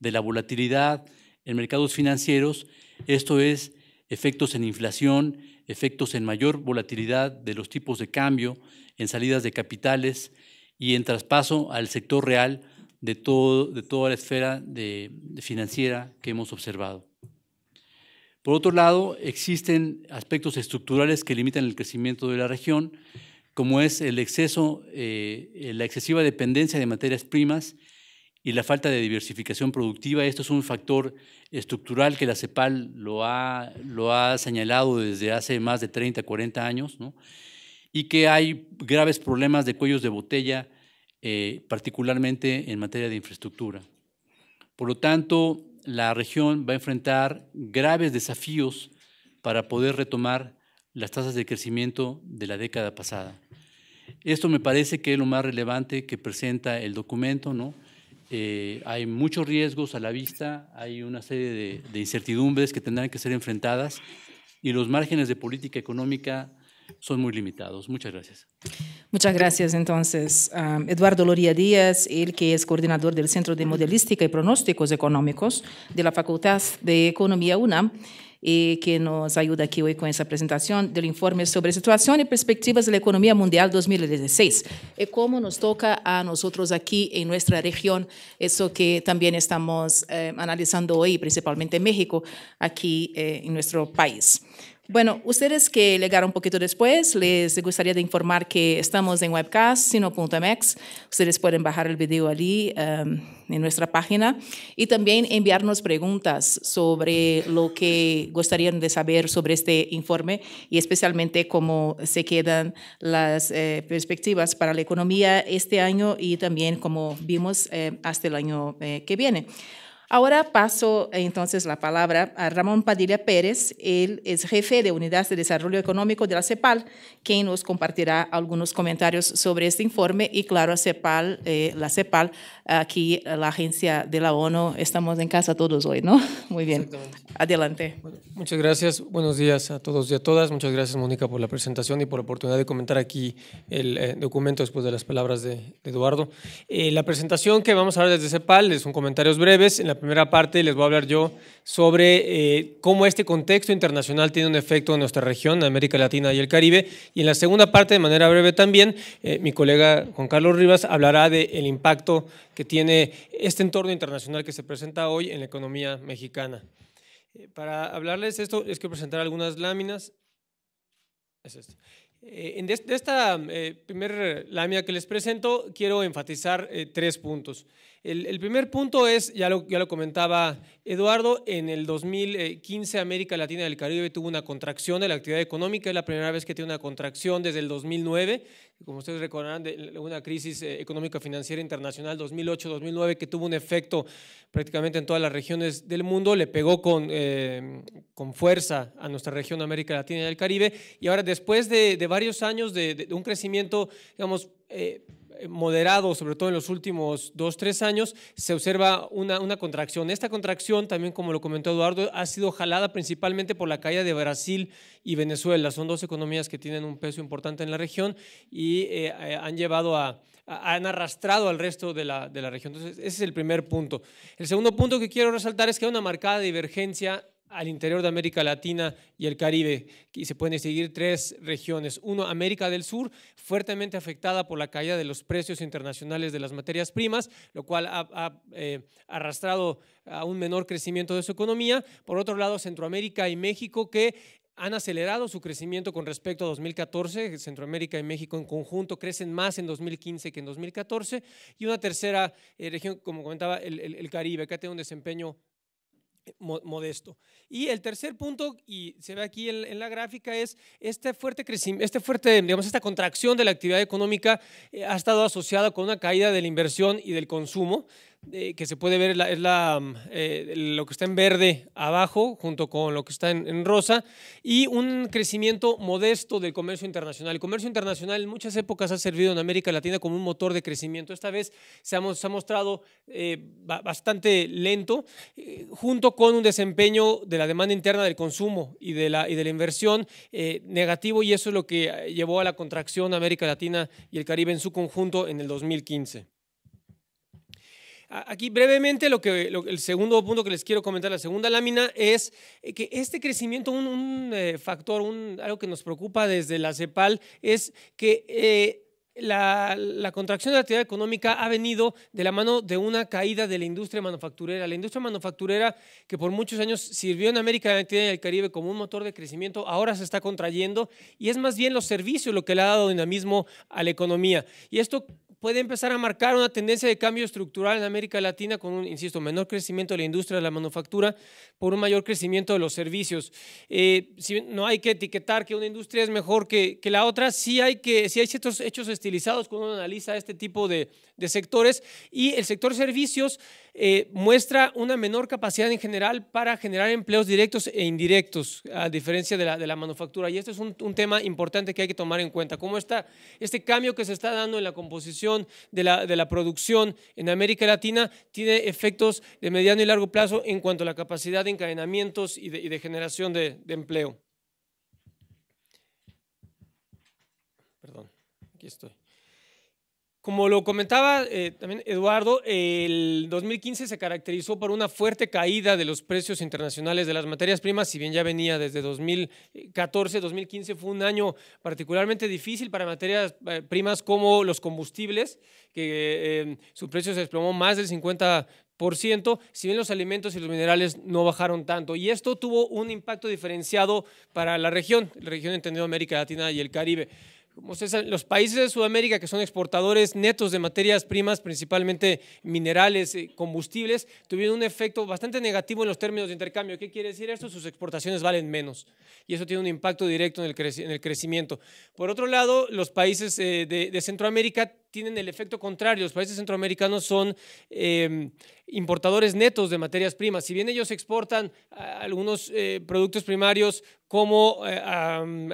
de la volatilidad en mercados financieros. Esto es efectos en inflación, efectos en mayor volatilidad de los tipos de cambio, en salidas de capitales y en traspaso al sector real de, todo, de toda la esfera financiera que hemos observado. Por otro lado, existen aspectos estructurales que limitan el crecimiento de la región, como es el exceso, eh, la excesiva dependencia de materias primas y la falta de diversificación productiva. Esto es un factor estructural que la CEPAL lo ha, lo ha señalado desde hace más de 30, 40 años, y que hay graves problemas de cuellos de botella, eh, particularmente en materia de infraestructura. Por lo tanto, la región va a enfrentar graves desafíos para poder retomar las tasas de crecimiento de la década pasada. Esto me parece que es lo más relevante que presenta el documento, ¿no? Eh, hay muchos riesgos a la vista, hay una serie de, incertidumbres que tendrán que ser enfrentadas y los márgenes de política económica son muy limitados. Muchas gracias. Muchas gracias, entonces. Eduardo Loría Díaz, el que es coordinador del Centro de Modelística y Pronósticos Económicos de la Facultad de Economía UNAM y que nos ayuda aquí hoy con esa presentación del informe sobre situación y perspectivas de la economía mundial 2016. Y cómo nos toca a nosotros aquí en nuestra región, eso que también estamos eh, analizando hoy, principalmente en México, aquí eh, en nuestro país. Bueno, ustedes que llegaron un poquito después, les gustaría de informar que estamos en webcast, Ustedes pueden bajar el video allí um, en nuestra página y también enviarnos preguntas sobre lo que gustarían de saber sobre este informe y especialmente cómo se quedan las eh, perspectivas para la economía este año y también como vimos eh, hasta el año eh, que viene. Ahora paso eh, entonces la palabra a Ramón Padilla Pérez, él es jefe de Unidad de Desarrollo Económico de la CEPAL, quien nos compartirá algunos comentarios sobre este informe y claro, CEPAL, eh, la CEPAL, aquí la agencia de la ONU, estamos en casa todos hoy, ¿no? Muy bien, adelante. muchas gracias, buenos días a todos y a todas, muchas gracias Mónica por la presentación y por la oportunidad de comentar aquí el eh, documento después de las palabras de, Eduardo. la presentación que vamos a ver desde CEPAL es un comentarios breves. En la primera parte les voy a hablar yo sobre eh, cómo este contexto internacional tiene un efecto en nuestra región, América Latina y el Caribe. Y en la segunda parte, de manera breve también, eh, mi colega Juan Carlos Rivas hablará del el impacto que tiene este entorno internacional que se presenta hoy en la economía mexicana. Eh, para hablarles esto, es que presentar algunas láminas. Es de, esta primera lámina que les presento, quiero enfatizar tres puntos. El, primer punto es, ya lo, comentaba Eduardo, en el 2015 América Latina y el Caribe tuvo una contracción de la actividad económica, es la primera vez que tiene una contracción desde el 2009, como ustedes recordarán, una crisis eh, económica financiera internacional 2008-2009 que tuvo un efecto prácticamente en todas las regiones del mundo, le pegó con, eh, con fuerza a nuestra región América Latina y el Caribe, y ahora después de, varios años de, un crecimiento, digamos, eh, eh, moderado, sobre todo en los últimos dos, tres años, se observa una, una, contracción. Esta contracción, también como lo comentó Eduardo, ha sido jalada principalmente por la caída de Brasil y Venezuela. Son dos economías que tienen un peso importante en la región y eh, eh, han llevado han arrastrado al resto de la, de la región. Entonces, ese es el primer punto. El segundo punto que quiero resaltar es que hay una marcada divergencia al interior de América Latina y el Caribe. Y se pueden seguir tres regiones. Uno, América del Sur, fuertemente afectada por la caída de los precios internacionales de las materias primas, lo cual ha, eh, arrastrado a un menor crecimiento de su economía. Por otro lado, Centroamérica y México, que han acelerado su crecimiento con respecto a 2014. Centroamérica y México en conjunto crecen más en 2015 que en 2014. Y una tercera eh, región, como comentaba, el, el Caribe, que ha tenido un desempeño modesto. Y el tercer punto, y se ve aquí en, la gráfica, es este fuerte este fuerte, digamos, esta contracción de la actividad económica eh, ha estado asociada con una caída de la inversión y del consumo. Eh, que se puede ver es la, mm, eh, lo que está en verde abajo junto con lo que está en, rosa y un crecimiento modesto del comercio internacional. El comercio internacional en muchas épocas ha servido en América Latina como un motor de crecimiento. Esta vez se ha, mostrado eh, bastante lento junto con un desempeño de la demanda interna del consumo y de la, y de la inversión negativo y eso es lo que llevó a la contracción América Latina y el Caribe en su conjunto en el 2015. Aquí brevemente lo que, el segundo punto que les quiero comentar, la segunda lámina, es eh, que este crecimiento, un, eh, factor, un, algo que nos preocupa desde la CEPAL, es que... Eh, la, la, contracción de la actividad económica ha venido de la mano de una caída de la industria manufacturera. La industria manufacturera, que por muchos años sirvió en América Latina y el Caribe como un motor de crecimiento, ahora se está contrayendo y es más bien los servicios lo que le ha dado dinamismo a la economía. Y esto puede empezar a marcar una tendencia de cambio estructural en América Latina con un, insisto, menor crecimiento de la industria de la manufactura por un mayor crecimiento de los servicios. Eh, si no hay que etiquetar que una industria es mejor que, que la otra, sí hay, que, hay ciertos hechos estilizados cuando uno analiza este tipo de, de sectores y el sector servicios eh, muestra una menor capacidad en general para generar empleos directos e indirectos, a diferencia de la, de la manufactura. Y este es un, tema importante que hay que tomar en cuenta, cómo está este cambio que se está dando en la composición de la, producción en América Latina tiene efectos de mediano y largo plazo en cuanto a la capacidad de encadenamientos y de, de generación de, de empleo. Perdón, aquí estoy. Como lo comentaba eh, también Eduardo, el 2015 se caracterizó por una fuerte caída de los precios internacionales de las materias primas, si bien ya venía desde 2014, 2015 fue un año particularmente difícil para materias eh, primas como los combustibles, que eh, su precio se desplomó más del 50 si bien los alimentos y los minerales no bajaron tanto. Y esto tuvo un impacto diferenciado para la región, la región entendida América Latina y el Caribe los países de Sudamérica que son exportadores netos de materias primas, principalmente minerales, eh, combustibles, tuvieron un efecto bastante negativo en los términos de intercambio. ¿Qué quiere decir esto? Sus exportaciones valen menos y eso tiene un impacto directo en el, crecimiento. Por otro lado, los países eh, de, Centroamérica tienen el efecto contrario. Los países centroamericanos son em, importadores netos de materias primas. Si bien ellos exportan eh, algunos productos primarios como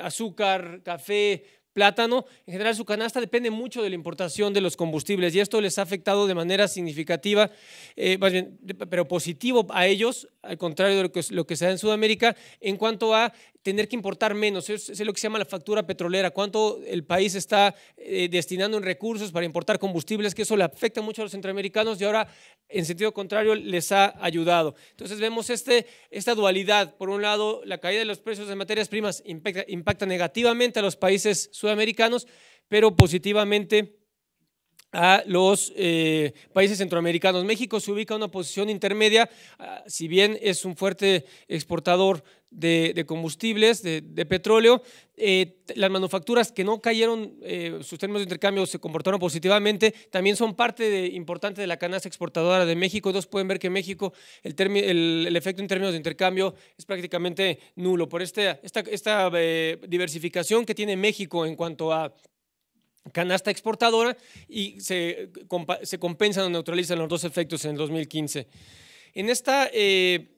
azúcar, café, plátano. En general, su canasta depende mucho de la importación de los combustibles y esto les ha afectado de manera significativa, eh, más bien, pero positivo a ellos, al contrario de lo que, lo que se da en Sudamérica, en cuanto a tener que importar menos. Es, lo que se llama la factura petrolera. Cuánto el país está eh, destinando en recursos para importar combustibles, que eso le afecta mucho a los centroamericanos y ahora, en sentido contrario, les ha ayudado. Entonces vemos este, esta dualidad. Por un lado, la caída de los precios de materias primas impacta, impacta negativamente a los países sudamericanos, pero positivamente a los eh, países centroamericanos. México se ubica en una posición intermedia, ah, si bien es un fuerte exportador de, combustibles, de, petróleo, eh, las manufacturas que no cayeron, eh, sus términos de intercambio se comportaron positivamente, también son parte importante de la canasta exportadora de México. Entonces pueden ver que México, el, el, efecto en términos de intercambio es prácticamente nulo por este, esta diversificación que tiene México en cuanto a canasta exportadora y se, compensan o neutralizan los dos efectos en el 2015. En esta, eh,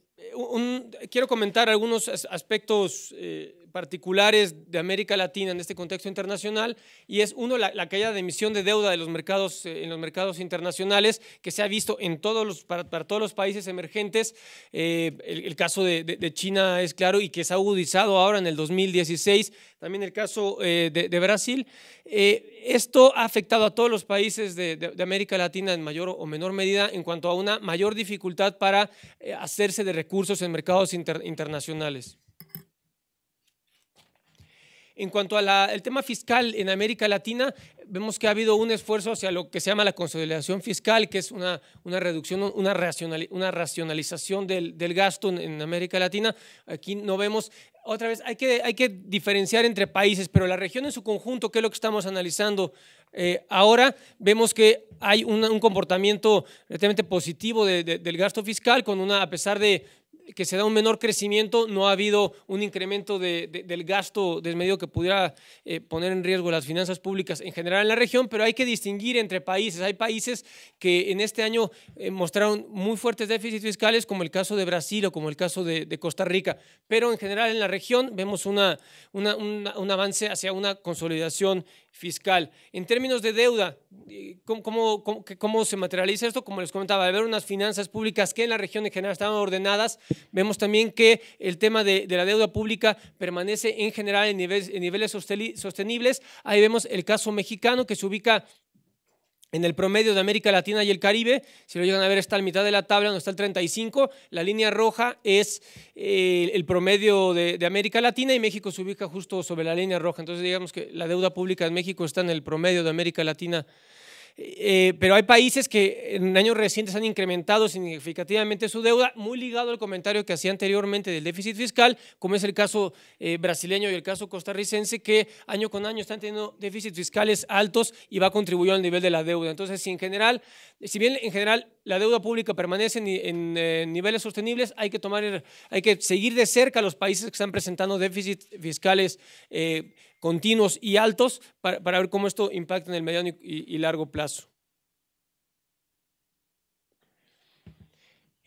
quiero comentar algunos aspectos eh, particulares de América Latina en este contexto internacional y es uno la, caída de emisión de deuda de los mercados eh, en los mercados internacionales que se ha visto en todos los para, todos los países emergentes eh, el, caso de, China es claro y que se ha agudizado ahora en el 2016 también el caso eh, de, Brasil esto ha afectado a todos los países de, América Latina en mayor o menor medida en cuanto a una mayor dificultad para hacerse de recursos en mercados internacionales. En cuanto al tema fiscal en América Latina, vemos que ha habido un esfuerzo hacia lo que se llama la consolidación fiscal, que es una, una reducción, una, una racionalización del, gasto en, América Latina. Aquí no vemos, otra vez, hay que, hay que diferenciar entre países, pero la región en su conjunto, que es lo que estamos analizando eh, ahora, vemos que hay un comportamiento relativamente positivo del gasto fiscal, con una, a pesar de que se da un menor crecimiento, no ha habido un incremento del gasto desmedido que pudiera eh, poner en riesgo las finanzas públicas en general en la región, pero hay que distinguir entre países. Hay países que en este año eh, mostraron muy fuertes déficits fiscales, como el caso de Brasil o como el caso de, Costa Rica, pero en general en la región vemos un avance hacia una consolidación fiscal. En términos de deuda, eh, ¿cómo, cómo, cómo se materializa esto? Como les comentaba, al ver unas finanzas públicas que en la región en general estaban ordenadas, vemos también que el tema de, la deuda pública permanece en general en niveles sostenibles. Ahí vemos el caso mexicano que se ubica en el promedio de América Latina y el Caribe. Si lo llegan a ver, está a mitad de la tabla, donde está el 35. La línea roja es eh, el promedio de, de, América Latina y México se ubica justo sobre la línea roja. Entonces, digamos que la deuda pública en México está en el promedio de América Latina eh, pero hay países que en años recientes han incrementado significativamente su deuda, muy ligado al comentario que hacía anteriormente del déficit fiscal, como es el caso eh, brasileño y el caso costarricense, que año con año están teniendo déficits fiscales altos y va contribuyendo al nivel de la deuda. Entonces, en general, si bien en general la deuda pública permanece en, eh, niveles sostenibles, hay que, tomar, hay que seguir de cerca a los países que están presentando déficits fiscales eh, continuos y altos para, ver cómo esto impacta en el mediano y largo plazo.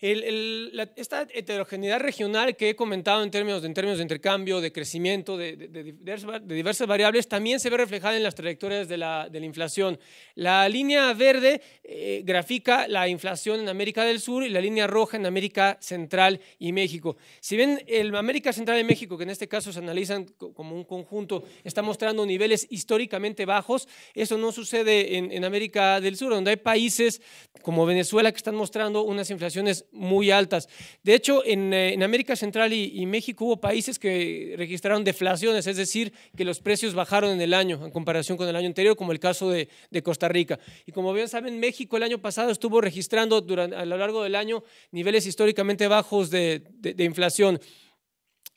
El, esta heterogeneidad regional que he comentado en términos de, términos de intercambio, de crecimiento, de, diversas, variables, también se ve reflejada en las trayectorias de la, inflación. La línea verde eh, grafica la inflación en América del Sur y la línea roja en América Central y México. Si bien el América Central y México, que en este caso se analizan como un conjunto, está mostrando niveles históricamente bajos, eso no sucede en, en América del Sur, donde hay países como Venezuela que están mostrando unas inflaciones muy altas. De hecho, en, eh, América Central y, México hubo países que registraron deflaciones, es decir, que los precios bajaron en el año en comparación con el año anterior, como el caso de, Costa Rica. Y como bien saben, México el año pasado estuvo registrando durante, a lo largo del año niveles históricamente bajos de inflación.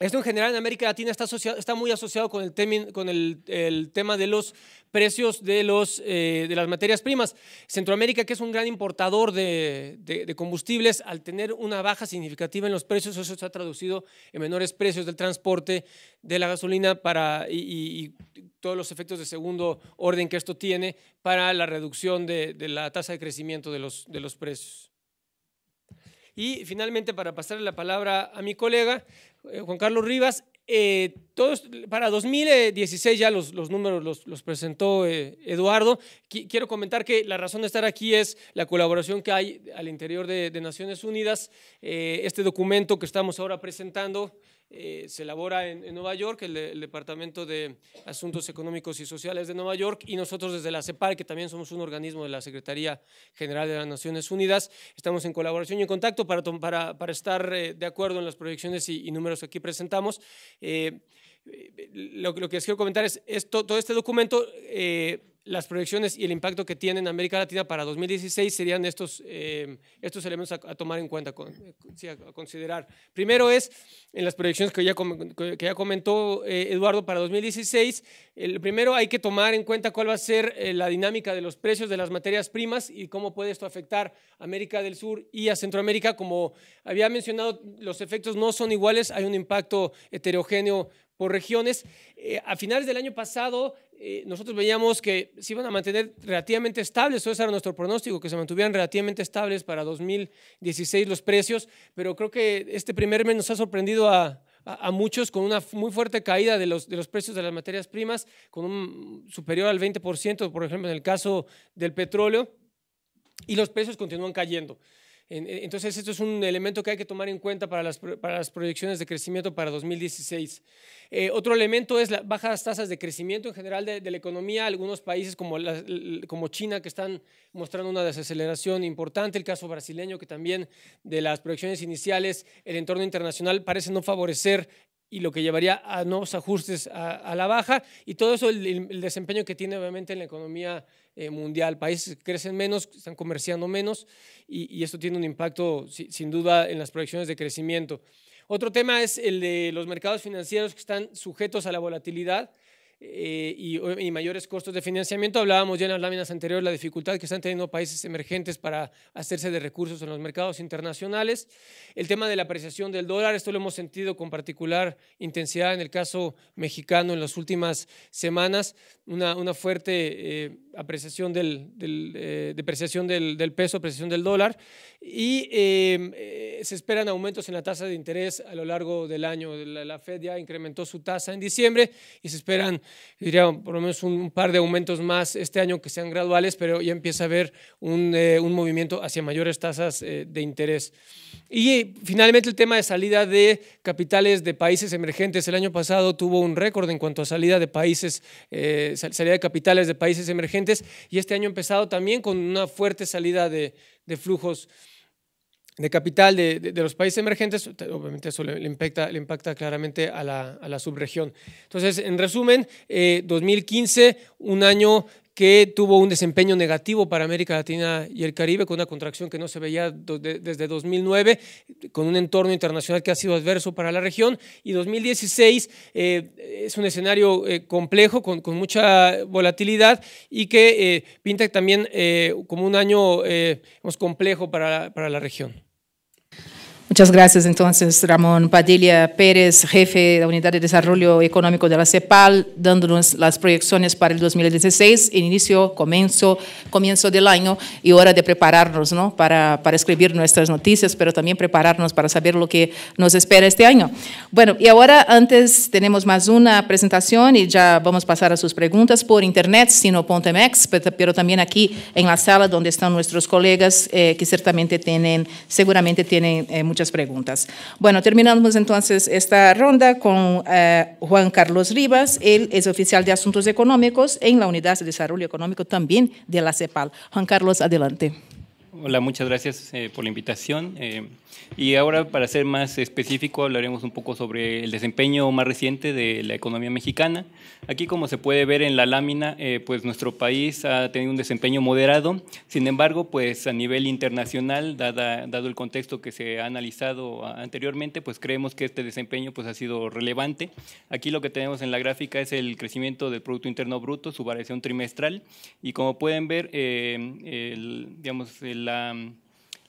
Esto en general en América Latina está, muy asociado con, el, tema de los precios eh, de, las materias primas. Centroamérica, que es un gran importador de, combustibles, al tener una baja significativa en los precios, eso se ha traducido en menores precios del transporte de la gasolina para, y, todos los efectos de segundo orden que esto tiene para la reducción de, la tasa de crecimiento de los, de los precios. Y finalmente, para pasarle la palabra a mi colega, eh, Juan Carlos Rivas. Eh, todos, para 2016 ya los, números los, presentó eh, Eduardo. quiero comentar que la razón de estar aquí es la colaboración que hay al interior de, Naciones Unidas. este documento que estamos ahora presentando eh, se elabora en, Nueva York, el, Departamento de Asuntos Económicos y Sociales de Nueva York, y nosotros desde la CEPAL, que también somos un organismo de la Secretaría General de las Naciones Unidas, estamos en colaboración y en contacto para, para, estar eh, de acuerdo en las proyecciones y, números que aquí presentamos. Eh, lo, que les quiero comentar es, esto todo este documento las proyecciones y el impacto que tiene en América Latina para 2016 serían estos, eh, estos elementos a, tomar en cuenta, a considerar. Primero es, en las proyecciones que ya, que ya comentó eh, Eduardo para 2016, el primero hay que tomar en cuenta cuál va a ser eh, la dinámica de los precios de las materias primas y cómo puede esto afectar a América del Sur y a Centroamérica. Como había mencionado, los efectos no son iguales, hay un impacto heterogéneo regiones. Eh, a finales del año pasado, eh, nosotros veíamos que se iban a mantener relativamente estables, eso era nuestro pronóstico, que se mantuvieran relativamente estables para 2016 los precios, pero creo que este primer mes nos ha sorprendido a, muchos con una muy fuerte caída de los, de los precios de las materias primas, con un superior al 20%, por ejemplo, en el caso del petróleo, y los precios continúan cayendo. Entonces, esto es un elemento que hay que tomar en cuenta para las, proyecciones de crecimiento para 2016. Eh, otro elemento es las bajas tasas de crecimiento en general de, la economía. Algunos países como, como China que están mostrando una desaceleración importante, el caso brasileño que también de las proyecciones iniciales, el entorno internacional parece no favorecer y lo que llevaría a nuevos ajustes a, la baja y todo eso el, desempeño que tiene obviamente en la economía eh, mundial. Países crecen menos, están comerciando menos y, esto tiene un impacto sin duda en las proyecciones de crecimiento. Otro tema es el de los mercados financieros que están sujetos a la volatilidad. Eh, y, mayores costos de financiamiento. Hablábamos ya en las láminas anteriores la dificultad que están teniendo países emergentes para hacerse de recursos en los mercados internacionales. El tema de la apreciación del dólar, esto lo hemos sentido con particular intensidad en el caso mexicano en las últimas semanas, una, fuerte eh, apreciación del, eh, depreciación del, peso, apreciación del dólar, y se esperan aumentos en la tasa de interés a lo largo del año. la Fed ya incrementó su tasa en diciembre y se esperan diría por lo menos un, par de aumentos más este año que sean graduales, pero ya empieza a haber un, eh, un movimiento hacia mayores tasas eh, de interés. Y eh, finalmente el tema de salida de capitales de países emergentes. El año pasado tuvo un récord en cuanto a salida de países, salida de capitales de países emergentes y este año ha empezado también con una fuerte salida de, de flujos de capital de, los países emergentes, obviamente eso le, impacta, le impacta claramente a la, a la subregión. Entonces, en resumen, 2015, eh, un año que tuvo un desempeño negativo para América Latina y el Caribe, con una contracción que no se veía desde 2009, con un entorno internacional que ha sido adverso para la región. Y 2016 eh, es un escenario eh, complejo, con, mucha volatilidad y que eh, pinta también como un año más complejo para la región. Muchas gracias entonces Ramón Padilla Pérez, jefe de la Unidad de Desarrollo Económico de la CEPAL, dándonos las proyecciones para el 2016, inicio, comienzo, comienzo del año y hora de prepararnos ¿no? para, para escribir nuestras noticias, pero también prepararnos para saber lo que nos espera este año. Bueno, y ahora antes tenemos más una presentación y ya vamos a pasar a sus preguntas por internet, sino Pontemex, pero también aquí en la sala donde están nuestros colegas eh, que ciertamente tienen, seguramente tienen eh, muchas preguntas. Bueno, terminamos entonces esta ronda con eh, Juan Carlos Rivas, él es oficial de Asuntos Económicos en la Unidad de Desarrollo Económico también de la CEPAL. Juan Carlos, adelante. Hola, muchas gracias eh, por la invitación. Eh, y ahora, para ser más específico, hablaremos un poco sobre el desempeño más reciente de la economía mexicana. Aquí, como se puede ver en la lámina, eh, pues nuestro país ha tenido un desempeño moderado. Sin embargo, pues a nivel internacional, dado el contexto que se ha analizado anteriormente, pues creemos que este desempeño pues, ha sido relevante. Aquí lo que tenemos en la gráfica es el crecimiento del Producto Interno Bruto, su variación trimestral. Y como pueden ver, eh, digamos, la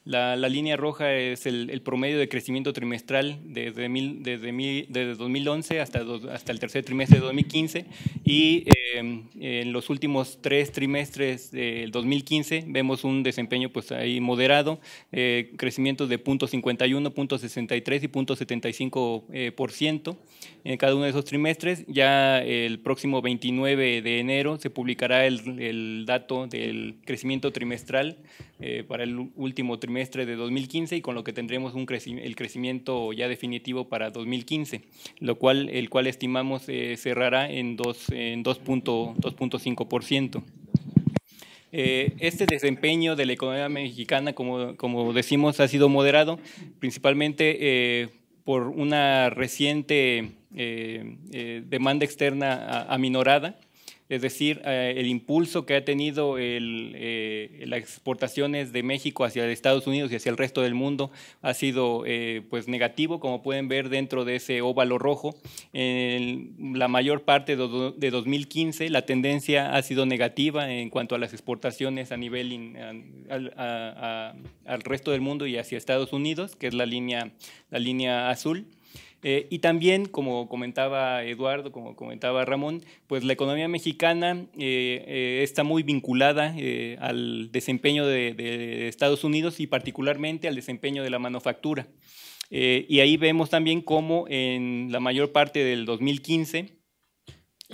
la, la línea roja es el, promedio de crecimiento trimestral desde, mil, desde, desde 2011 hasta, hasta el tercer trimestre de 2015 y em, en los últimos tres trimestres del 2015 vemos un desempeño pues ahí moderado, eh, crecimiento de 0.51, 0.63 y 0.75% eh, por ciento en cada uno de esos trimestres. Ya el próximo 29 de enero se publicará el, el dato del crecimiento trimestral eh, para el último trimestre de 2015 y con lo que tendremos un el crecimiento ya definitivo para 2015, lo cual, el cual estimamos eh, cerrará en 2.5%. Eh, este desempeño de la economía mexicana, como, como decimos, ha sido moderado, principalmente eh, por una reciente eh, demanda externa aminorada es decir, eh, el impulso que ha tenido eh, las exportaciones de México hacia Estados Unidos y hacia el resto del mundo ha sido eh, pues negativo, como pueden ver dentro de ese óvalo rojo. En la mayor parte de, 2015 la tendencia ha sido negativa en cuanto a las exportaciones a nivel al resto del mundo y hacia Estados Unidos, que es la línea azul. Eh, y también, como comentaba Eduardo, como comentaba Ramón, pues la economía mexicana eh, eh, está muy vinculada al desempeño de, de, Estados Unidos y particularmente al desempeño de la manufactura. y ahí vemos también cómo en la mayor parte del 2015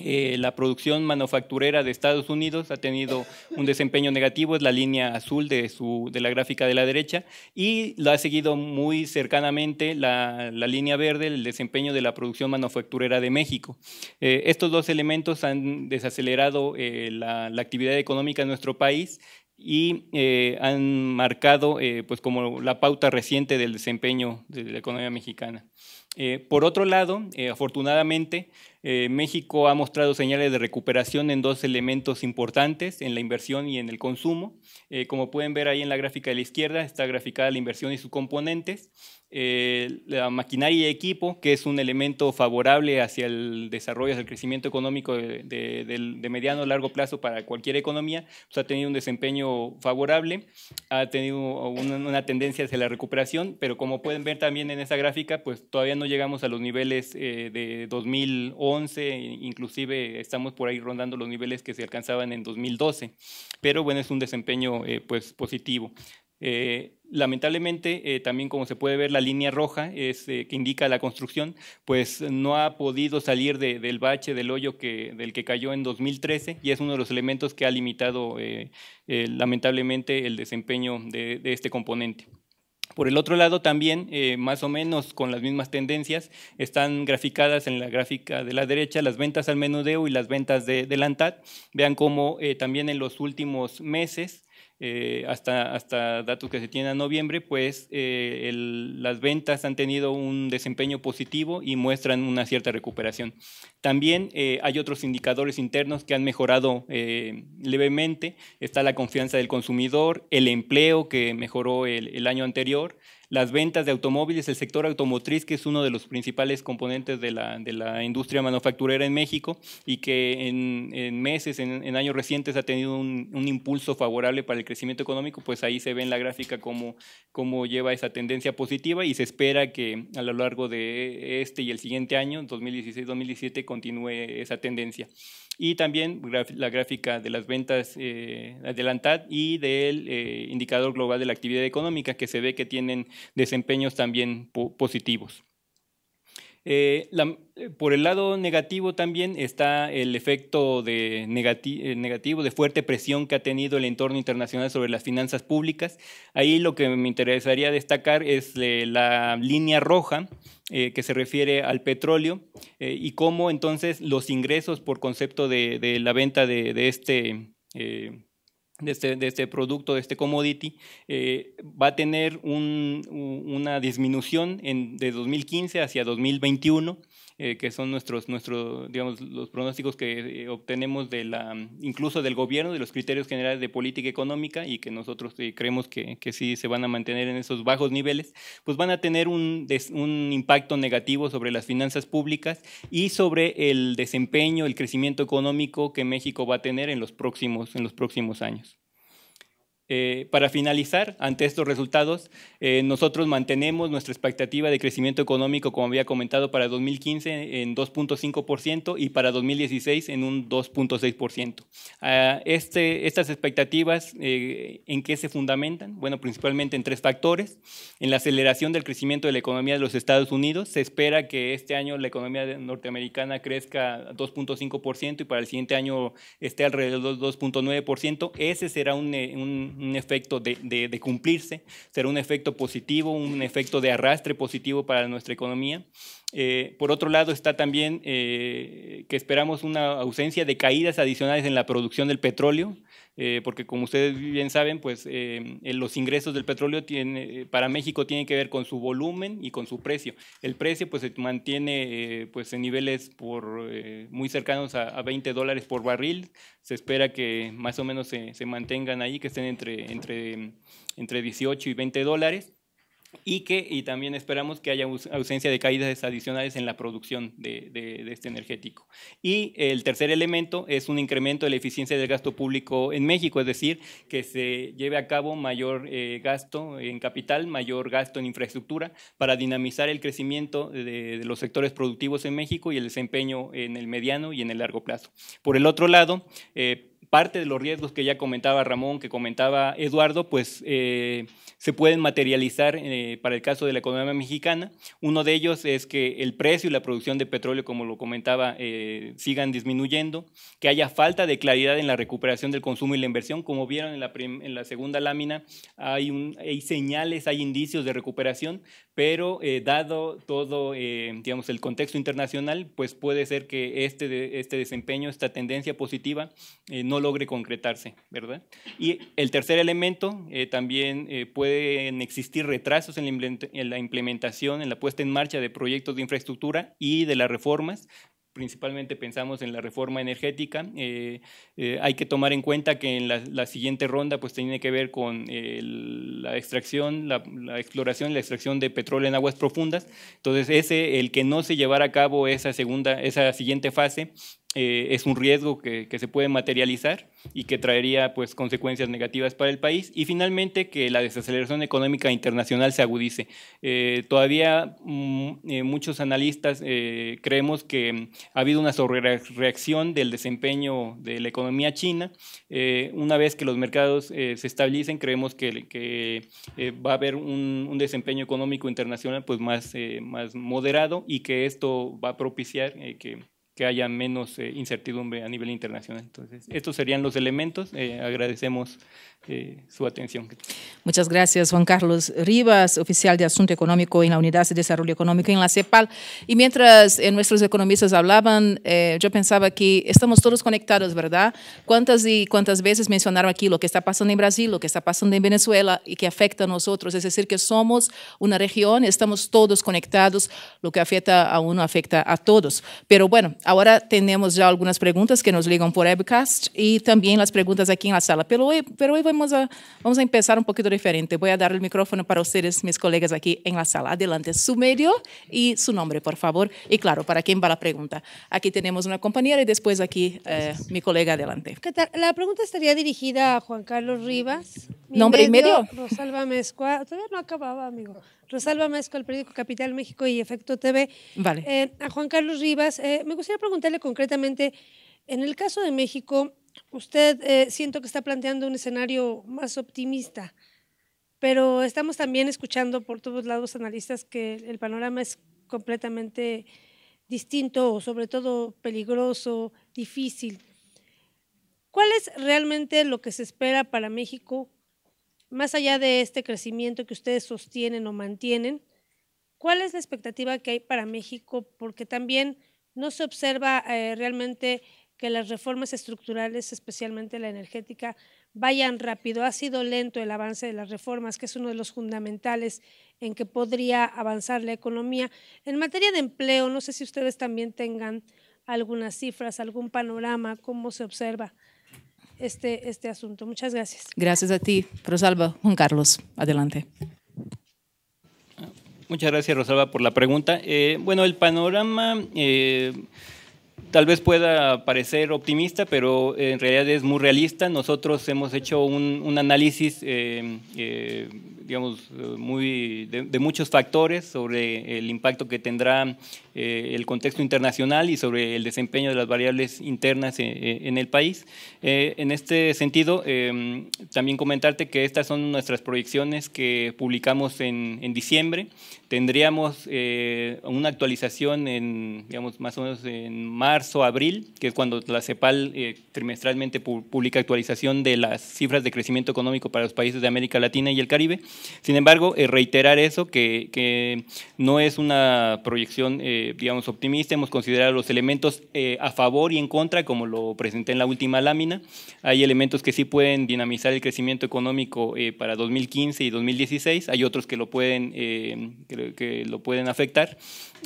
eh, la producción manufacturera de Estados Unidos ha tenido un desempeño negativo, es la línea azul de, su, de la gráfica de la derecha, y lo ha seguido muy cercanamente la, la línea verde, el desempeño de la producción manufacturera de México. Eh, estos dos elementos han desacelerado eh, la, la actividad económica en nuestro país y han marcado pues como la pauta reciente del desempeño de la economía mexicana. Eh, por otro lado, eh, afortunadamente, eh, México ha mostrado señales de recuperación en dos elementos importantes, en la inversión y en el consumo. como pueden ver ahí en la gráfica de la izquierda, está graficada la inversión y sus componentes. Eh, la maquinaria y equipo, que es un elemento favorable hacia el desarrollo, hacia el crecimiento económico de, mediano a largo plazo para cualquier economía, pues, ha tenido un desempeño favorable, ha tenido una, tendencia hacia la recuperación, pero como pueden ver también en esa gráfica, pues todavía no llegamos a los niveles eh, de 2011, inclusive estamos por ahí rondando los niveles que se alcanzaban en 2012, pero bueno, es un desempeño eh, pues positivo. Eh, lamentablemente, eh, también como se puede ver, la línea roja eh, que indica la construcción, pues no ha podido salir del bache, del hoyo que, del que cayó en 2013 y es uno de los elementos que ha limitado lamentablemente el desempeño de, este componente. Por el otro lado, también, más o menos con las mismas tendencias, están graficadas en la gráfica de la derecha las ventas al menudeo y las ventas de, de Vean cómo también en los últimos meses eh, hasta, hasta datos que se tienen a noviembre, pues eh, las ventas han tenido un desempeño positivo y muestran una cierta recuperación. También eh, hay otros indicadores internos que han mejorado levemente. Está la confianza del consumidor, el empleo que mejoró el año anterior, las ventas de automóviles, el sector automotriz, que es uno de los principales componentes de la, de la industria manufacturera en México y que en, en meses, en, en, años recientes ha tenido un, un, impulso favorable para el crecimiento económico, pues ahí se ve en la gráfica cómo, cómo lleva esa tendencia positiva y se espera que a lo largo de este y el siguiente año, 2016-2017, continúe esa tendencia y también la gráfica de las ventas eh, adelantadas y del eh, indicador global de la actividad económica, que se ve que tienen desempeños también positivos. Eh, eh, por el lado negativo también está el efecto eh, negativo de fuerte presión que ha tenido el entorno internacional sobre las finanzas públicas. Ahí lo que me interesaría destacar es la línea roja que se refiere al petróleo y cómo entonces los ingresos por concepto de, la venta de, de este este, de este, producto, de este commodity, eh, va a tener una disminución en, de 2015 hacia 2021 eh, que son nuestros, nuestros, los pronósticos que eh, obtenemos de la, incluso del gobierno, de los criterios generales de política económica y que nosotros eh, creemos que, sí se van a mantener en esos bajos niveles, pues van a tener un, impacto negativo sobre las finanzas públicas y sobre el desempeño, el crecimiento económico que México va a tener en los próximos años. Eh, para finalizar, ante estos resultados, eh, nosotros mantenemos nuestra expectativa de crecimiento económico, como había comentado, para 2015 en 2.5% y para 2016 en un 2.6%. Ah, este, estas expectativas, eh, ¿en qué se fundamentan? Bueno, principalmente en tres factores. En la aceleración del crecimiento de la economía de los Estados Unidos, se espera que este año la economía norteamericana crezca 2.5% y para el siguiente año esté alrededor de 2.9%. Ese será un un efecto de, cumplirse, será un efecto positivo, un efecto de arrastre positivo para nuestra economía. Eh, por otro lado, está también eh, que esperamos una ausencia de caídas adicionales en la producción del petróleo. Eh, porque como ustedes bien saben, pues eh, los ingresos del petróleo tiene, para México tienen que ver con su volumen y con su precio. El precio pues se mantiene eh, pues en niveles por, muy cercanos a, a 20 dólares por barril. Se espera que más o menos se, se mantengan ahí, que estén entre, entre, entre 18 y 20 dólares y, que, y también esperamos que haya ausencia de caídas adicionales en la producción de, este energético. Y el tercer elemento es un incremento de la eficiencia del gasto público en México, es decir, que se lleve a cabo mayor eh, gasto en capital, mayor gasto en infraestructura para dinamizar el crecimiento de, los sectores productivos en México y el desempeño en el mediano y en el largo plazo. Por el otro lado, eh, parte de los riesgos que ya comentaba Ramón, que comentaba Eduardo, pues eh, se pueden materializar eh, para el caso de la economía mexicana. Uno de ellos es que el precio y la producción de petróleo, como lo comentaba, eh, sigan disminuyendo, que haya falta de claridad en la recuperación del consumo y la inversión. Como vieron en la, en la segunda lámina, hay, señales, hay indicios de recuperación, pero dado todo, digamos, el contexto internacional, pues puede ser que este, este desempeño, esta tendencia positiva, no logre concretarse, ¿verdad? Y el tercer elemento, eh, también eh, pueden existir retrasos en la implementación, en la puesta en marcha de proyectos de infraestructura y de las reformas, principalmente pensamos en la reforma energética, eh, hay que tomar en cuenta que en la, siguiente ronda pues tiene que ver con la extracción, la, exploración la extracción de petróleo en aguas profundas. Entonces ese, el que no se llevara a cabo esa segunda, esa siguiente fase, eh, es un riesgo que, se puede materializar y que traería pues, consecuencias negativas para el país. Y finalmente, que la desaceleración económica internacional se agudice. Eh, todavía mm, eh, muchos analistas creemos que mm, ha habido una sobrereacción del desempeño de la economía china. una vez que los mercados se estabilicen, creemos que, va a haber un, un, desempeño económico internacional pues, más, más moderado y que esto va a propiciar que que haya menos eh, incertidumbre a nivel internacional. Entonces, estos serían los elementos. Eh, agradecemos eh, su atención. Muchas gracias, Juan Carlos Rivas, oficial de Asunto Económico en la Unidad de Desarrollo Económico en la CEPAL. Y mientras nuestros economistas hablaban, yo pensaba que estamos todos conectados, ¿verdad? ¿Cuántas y cuántas veces mencionaron aquí lo que está pasando en Brasil, lo que está pasando en Venezuela y que afecta a nosotros? Es decir, que somos una región, estamos todos conectados, lo que afecta a uno afecta a todos. Pero bueno, Ahora tenemos ya algunas preguntas que nos ligan por webcast y también las preguntas aquí en la sala. Pero hoy, vamos a empezar un poquito diferente. Voy a dar el micrófono para ustedes, mis colegas aquí en la sala. Adelante, su medio y su nombre, por favor. Y claro, para quién va la pregunta. Aquí tenemos una compañera y después aquí eh, mi colega adelante. La pregunta estaría dirigida a Juan Carlos Rivas. ¿Nombre y medio? Rosalba Mezcua. Todavía no acababa, amigo. Rosalba Mezco, al periódico Capital México y Efecto TV. Vale. Eh, a Juan Carlos Rivas, eh, me gustaría preguntarle concretamente, en el caso de México, usted eh, siento que está planteando un escenario más optimista, pero estamos también escuchando por todos lados analistas que el panorama es completamente distinto o sobre todo peligroso, difícil. ¿Cuál es realmente lo que se espera para México más allá de este crecimiento que ustedes sostienen o mantienen, ¿cuál es la expectativa que hay para México? Porque también no se observa eh, realmente que las reformas estructurales, especialmente la energética, vayan rápido. Ha sido lento el avance de las reformas, que es uno de los fundamentales en que podría avanzar la economía. En materia de empleo, no sé si ustedes también tengan algunas cifras, algún panorama, cómo se observa este, este asunto. Muchas gracias. Gracias a ti, Rosalba. Juan Carlos, adelante. Muchas gracias, Rosalba, por la pregunta. Eh, bueno, el panorama... Eh, tal vez pueda parecer optimista, pero eh, en realidad es muy realista. Nosotros hemos hecho un, un análisis, digamos, muy, de, muchos factores sobre el impacto que tendrá eh, el contexto internacional y sobre el desempeño de las variables internas eh, eh, en, el país. en este sentido, em, también comentarte que estas son nuestras proyecciones que publicamos en, diciembre. Tendríamos una actualización en, digamos, más o menos en marzo, abril, que es cuando la CEPAL trimestralmente publica actualización de las cifras de crecimiento económico para los países de América Latina y el Caribe. Sin embargo, reiterar eso, que, no es una proyección eh, eh, digamos, optimista. Hemos considerado los elementos eh, a favor y en contra, como lo presenté en la última lámina. Hay elementos que sí pueden dinamizar el crecimiento económico eh, para 2015 y 2016. Hay otros que lo pueden afectar.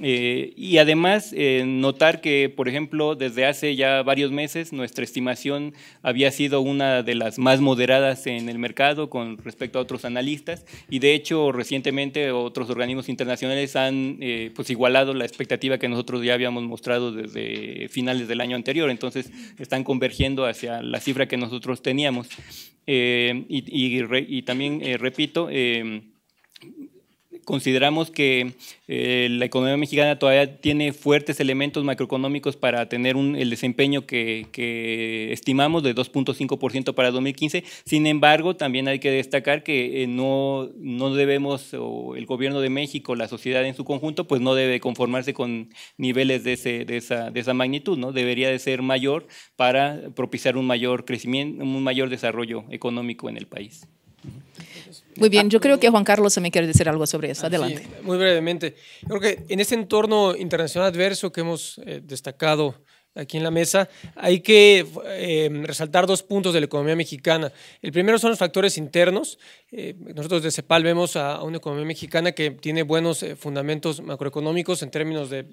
Eh, y además eh, notar que, por ejemplo, desde hace ya varios meses nuestra estimación había sido una de las más moderadas en el mercado con respecto a otros analistas y de hecho recientemente otros organismos internacionales han eh, pues igualado la expectativa que nosotros ya habíamos mostrado desde finales del año anterior, entonces están convergiendo hacia la cifra que nosotros teníamos. Y, y, también repito, consideramos que eh, la economía mexicana todavía tiene fuertes elementos macroeconómicos para tener el desempeño que, estimamos de 2.5% para 2015. Sin embargo, también hay que destacar que eh, no, debemos, o el gobierno de México, la sociedad en su conjunto, pues no debe conformarse con niveles de, de, esa, de esa magnitud, ¿no? Debería de ser mayor para propiciar un mayor crecimiento, un mayor desarrollo económico en el país. Muy bien, ah, yo creo que Juan Carlos me quiere decir algo sobre eso. Ah, Adelante. muy brevemente. Creo que en este entorno internacional adverso que hemos eh, destacado aquí en la mesa, hay que em, resaltar dos puntos de la economía mexicana. El primero son los factores internos. Eh, nosotros de CEPAL vemos a, una economía mexicana que tiene buenos eh, fundamentos macroeconómicos en términos de,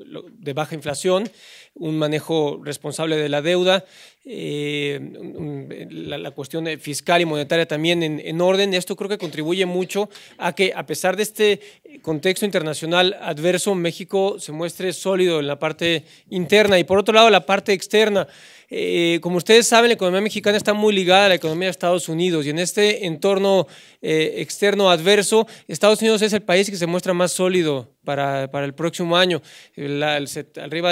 baja inflación, un manejo responsable de la deuda, eh, la, cuestión fiscal y monetaria también en, en orden. Esto creo que contribuye mucho a que, a pesar de este contexto internacional adverso, México se muestre sólido en la parte interna. Y por otro lado, la parte externa. Eh, como ustedes saben, la economía mexicana está muy ligada a la economía de Estados Unidos y en este entorno eh, externo adverso, Estados Unidos es el país que se muestra más sólido para, el próximo año. arriba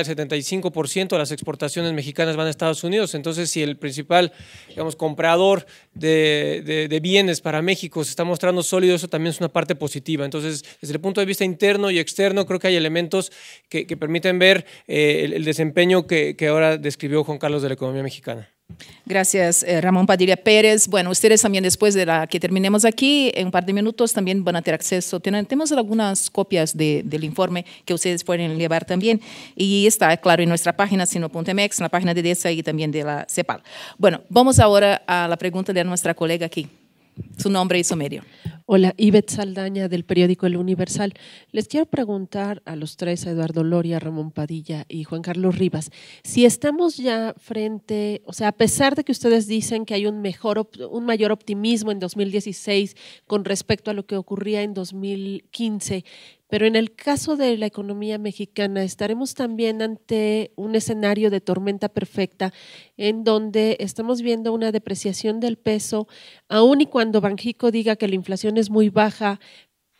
del 75% de las exportaciones mexicanas van a Estados Unidos. Entonces, si el principal, digamos, comprador de, bienes para México se está mostrando sólido, eso también es una parte positiva. Entonces, desde el punto de vista interno y externo, creo que hay elementos que, permiten ver eh, el, desempeño que ahora describió Juan Carlos de la economía mexicana. Gracias, eh, Ramón Padilla Pérez. Bueno, ustedes también después de la que terminemos aquí, en un par de minutos también van a tener acceso. Tenemos algunas copias del informe que ustedes pueden llevar también y está, claro, en nuestra página sino.mx, en la página de DESA y también de la CEPAL. Bueno, vamos ahora a la pregunta de nuestra colega aquí su nombre y su medio. Hola, Ivette Saldaña del periódico El Universal. Les quiero preguntar a los tres, a Eduardo Loria, Ramón Padilla y Juan Carlos Rivas, si estamos ya frente, o sea, a pesar de que ustedes dicen que hay un mejor, un mayor optimismo en 2016 con respecto a lo que ocurría en 2015, pero en el caso de la economía mexicana, estaremos también ante un escenario de tormenta perfecta en donde estamos viendo una depreciación del peso, aun y cuando Banjico diga que la inflación es muy baja,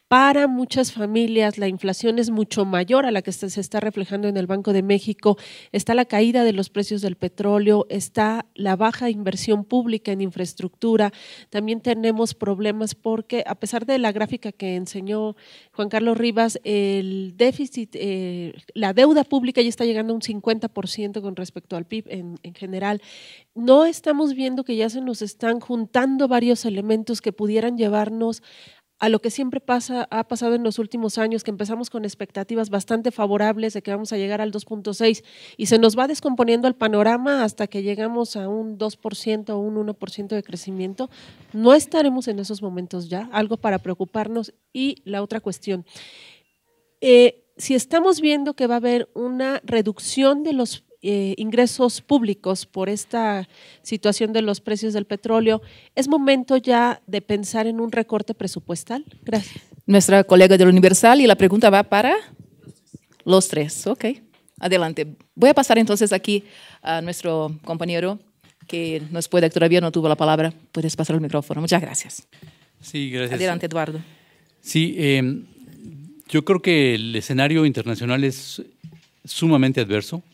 para muchas familias la inflación es mucho mayor a la que se está reflejando en el Banco de México. Está la caída de los precios del petróleo, está la baja inversión pública en infraestructura. También tenemos problemas porque a pesar de la gráfica que enseñó Juan Carlos Rivas, el déficit, eh, la deuda pública ya está llegando a un 50% con respecto al PIB en general. No estamos viendo que ya se nos están juntando varios elementos que pudieran llevarnos a lo que siempre pasa, ha pasado en los últimos años, que empezamos con expectativas bastante favorables de que vamos a llegar al 2.6 y se nos va descomponiendo el panorama hasta que llegamos a un 2% o un 1% de crecimiento, no estaremos en esos momentos ya, algo para preocuparnos. Y la otra cuestión, eh, si estamos viendo que va a haber una reducción de los eh, ingresos públicos por esta situación de los precios del petróleo, ¿es momento ya de pensar en un recorte presupuestal? Gracias. Nuestra colega del Universal y la pregunta va para los tres. Ok, adelante. Voy a pasar entonces aquí a nuestro compañero que nos puede, todavía no tuvo la palabra. Puedes pasar el micrófono. Muchas gracias. Sí, gracias. Adelante, Eduardo. Sí, em, yo creo que el escenario internacional es sumamente adverso.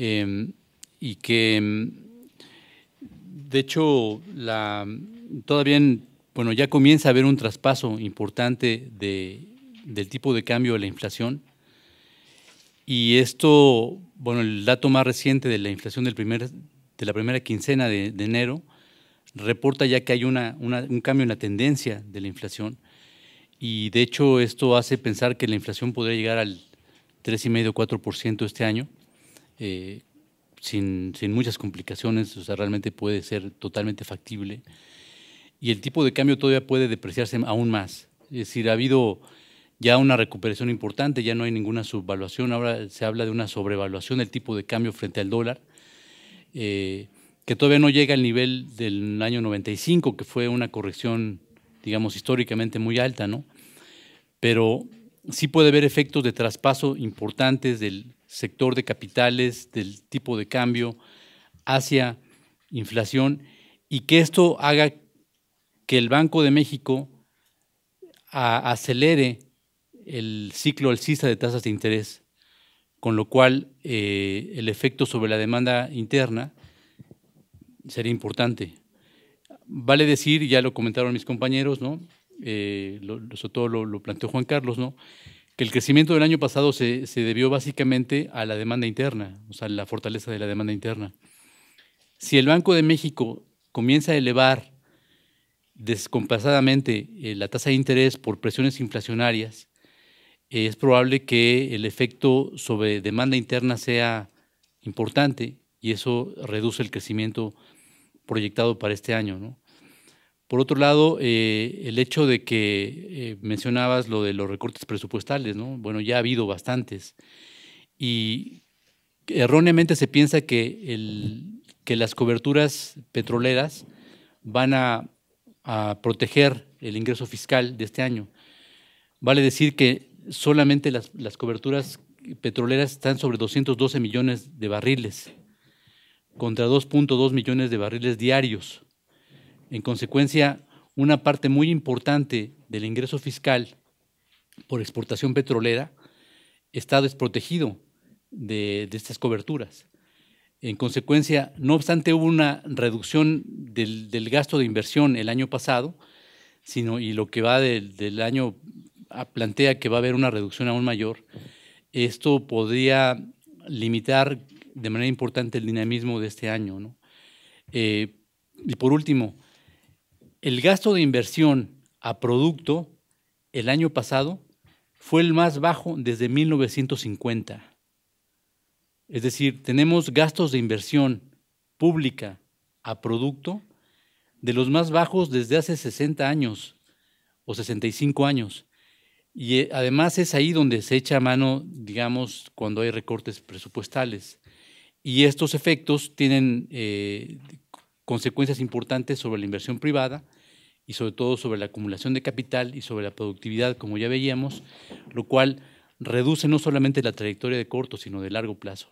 Em, y que, em, de hecho, la, todavía, bueno, ya comienza a haber un traspaso importante de, del tipo de cambio de la inflación. Y esto, bueno, el dato más reciente de la inflación del primer, de la primera quincena de, enero reporta ya que hay una, un cambio en la tendencia de la inflación. Y de hecho esto hace pensar que la inflación podría llegar al 3,5-4% o este año. Eh, sin, muchas complicaciones, o sea, realmente puede ser totalmente factible. Y el tipo de cambio todavía puede depreciarse aún más. Es decir, ha habido ya una recuperación importante, ya no hay ninguna subvaluación, ahora se habla de una sobrevaluación del tipo de cambio frente al dólar, eh, que todavía no llega al nivel del año 95, que fue una corrección, digamos, históricamente muy alta, ¿no? Pero sí puede haber efectos de traspaso importantes del, sector de capitales, del tipo de cambio hacia inflación y que esto haga que el Banco de México acelere el ciclo alcista de tasas de interés, con lo cual eh, el efecto sobre la demanda interna sería importante. Vale decir, ya lo comentaron mis compañeros, ¿no? Eh, sobre todo lo, lo planteó Juan Carlos, ¿no? que el crecimiento del año pasado se, debió básicamente a la demanda interna, o sea, la fortaleza de la demanda interna. Si el Banco de México comienza a elevar descompasadamente eh, la tasa de interés por presiones inflacionarias, eh, es probable que el efecto sobre demanda interna sea importante y eso reduce el crecimiento proyectado para este año. ¿no? Por otro lado, eh, el hecho de que eh, mencionabas lo de los recortes presupuestales, Bueno, ya ha habido bastantes. Y erróneamente se piensa que, las coberturas petroleras van a, proteger el ingreso fiscal de este año. Vale decir que solamente las, las coberturas petroleras están sobre 212 millones de barriles, contra 2.2 millones de barriles diarios en consecuencia, una parte muy importante del ingreso fiscal por exportación petrolera está desprotegido de, estas coberturas. En consecuencia, no obstante hubo una reducción del, gasto de inversión el año pasado, sino y lo que va del, año ah, plantea que va a haber una reducción aún mayor. Esto podría limitar de manera importante el dinamismo de este año. Eh, y por último, el gasto de inversión a producto el año pasado fue el más bajo desde 1950. Es decir, tenemos gastos de inversión pública a producto de los más bajos desde hace 60 años o 65 años. Y eh, además es ahí donde se echa mano, digamos, cuando hay recortes presupuestales. Y estos efectos tienen eh, consecuencias importantes sobre la inversión privada y sobre todo sobre la acumulación de capital y sobre la productividad, como ya veíamos, lo cual reduce no solamente la trayectoria de corto, sino de largo plazo.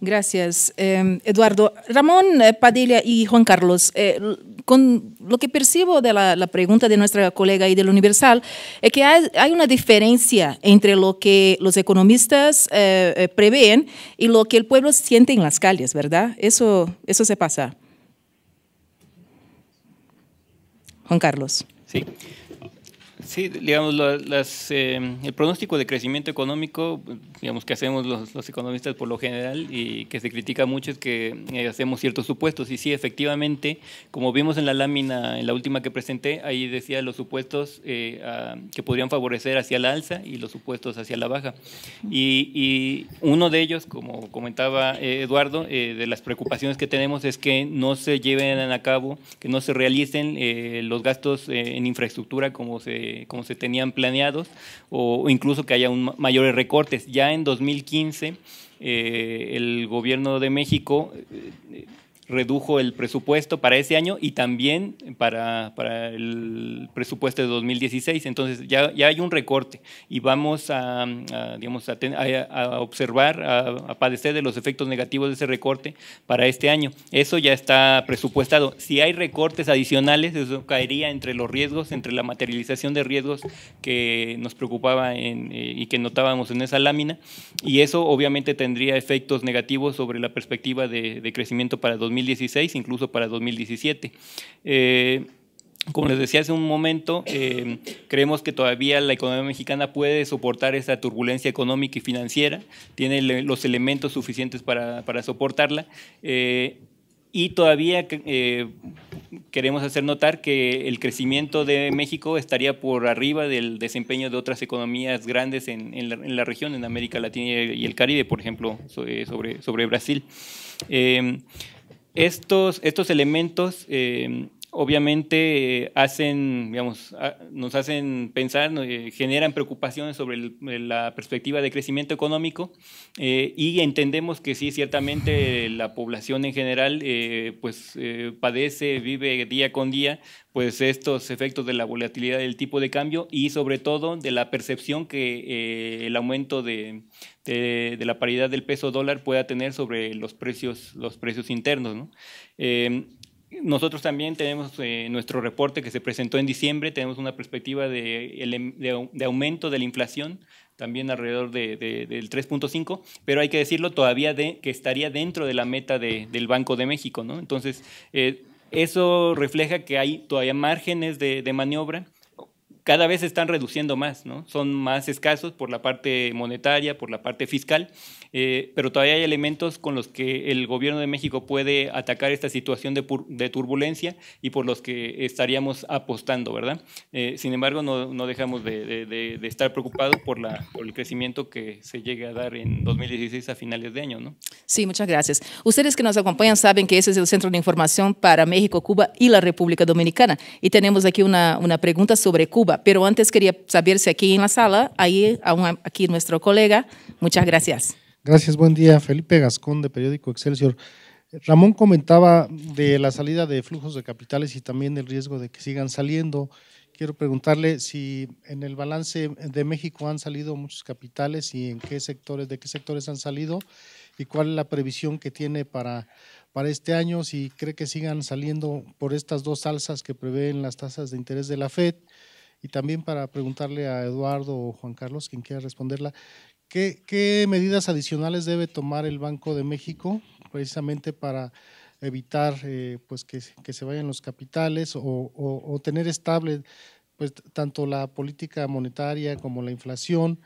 Gracias, em, Eduardo. Ramón eh, Padilla y Juan Carlos, eh, con lo que percibo de la, pregunta de nuestra colega y del Universal, es que hay, una diferencia entre lo que los economistas eh, eh, prevén y lo que el pueblo siente en las calles, ¿verdad? Eso, eso se pasa. Juan Carlos. Sí. Sí, digamos, las, em, el pronóstico de crecimiento económico, digamos, que hacemos los, economistas por lo general y que se critica mucho es que eh, hacemos ciertos supuestos. Y sí, efectivamente, como vimos en la lámina, en la última que presenté, ahí decía los supuestos eh, que podrían favorecer hacia la alza y los supuestos hacia la baja. Y, uno de ellos, como comentaba eh, Eduardo, de las preocupaciones que tenemos es que no se lleven a cabo, que no se realicen los gastos en infraestructura como se como se tenían planeados o, incluso que haya un, mayores recortes. Ya en 2015 eh, el gobierno de México eh, redujo el presupuesto para ese año y también para, el presupuesto de 2016. Entonces ya, ya hay un recorte y vamos a, digamos, a, observar, a, padecer de los efectos negativos de ese recorte para este año. Eso ya está presupuestado. Si hay recortes adicionales, eso caería entre los riesgos, entre la materialización de riesgos que nos preocupaba eh, y que notábamos en esa lámina. Y eso obviamente tendría efectos negativos sobre la perspectiva de, de crecimiento para 2016 2016, incluso para 2017. Eh, como les decía hace un momento, eh, creemos que todavía la economía mexicana puede soportar esa turbulencia económica y financiera, tiene los elementos suficientes para, soportarla. Eh, y todavía queremos hacer notar que el crecimiento de México estaría por arriba del desempeño de otras economías grandes en, en, la, región, en América Latina y el Caribe, por ejemplo, sobre, sobre, Brasil. Estos, estos elementos em, obviamente hacen, digamos, nos hacen pensar, eh, generan preocupaciones sobre la perspectiva de crecimiento económico eh, y entendemos que sí, ciertamente la población en general eh, pues padece, vive día con día pues estos efectos de la volatilidad del tipo de cambio y sobre todo de la percepción que el aumento de, este, de, la paridad del peso dólar pueda tener sobre los precios, los precios internos. Em, nosotros también tenemos eh, nuestro reporte que se presentó en diciembre, tenemos una perspectiva de, aumento de la inflación, también alrededor de, del 3.5, pero hay que decirlo todavía que estaría dentro de la meta del Banco de México. Entonces, eh, eso refleja que hay todavía márgenes de, maniobra cada vez están reduciendo más, ¿no? Son más escasos por la parte monetaria, por la parte fiscal, eh, pero todavía hay elementos con los que el gobierno de México puede atacar esta situación de, turbulencia y por los que estaríamos apostando, ¿verdad? Eh, sin embargo, no, dejamos de, estar preocupados por, la, por el crecimiento que se llegue a dar en 2016 a finales de año, ¿no? Sí, muchas gracias. Ustedes que nos acompañan saben que ese es el Centro de Información para México, Cuba y la República Dominicana. Y tenemos aquí una, una pregunta sobre Cuba. Pero antes quería saber si aquí en la sala, ahí, aún aquí nuestro colega. Muchas gracias. Gracias, buen día. Felipe Gascón, de Periódico Excelsior. Ramón comentaba de la salida de flujos de capitales y también el riesgo de que sigan saliendo. Quiero preguntarle si en el balance de México han salido muchos capitales y en qué sectores, de qué sectores han salido y cuál es la previsión que tiene para, para este año, si cree que sigan saliendo por estas dos alzas que prevén las tasas de interés de la FED y también para preguntarle a Eduardo o Juan Carlos, quien quiera responderla, ¿qué, medidas adicionales debe tomar el Banco de México precisamente para evitar eh, pues que, se vayan los capitales o, tener estable pues tanto la política monetaria como la inflación.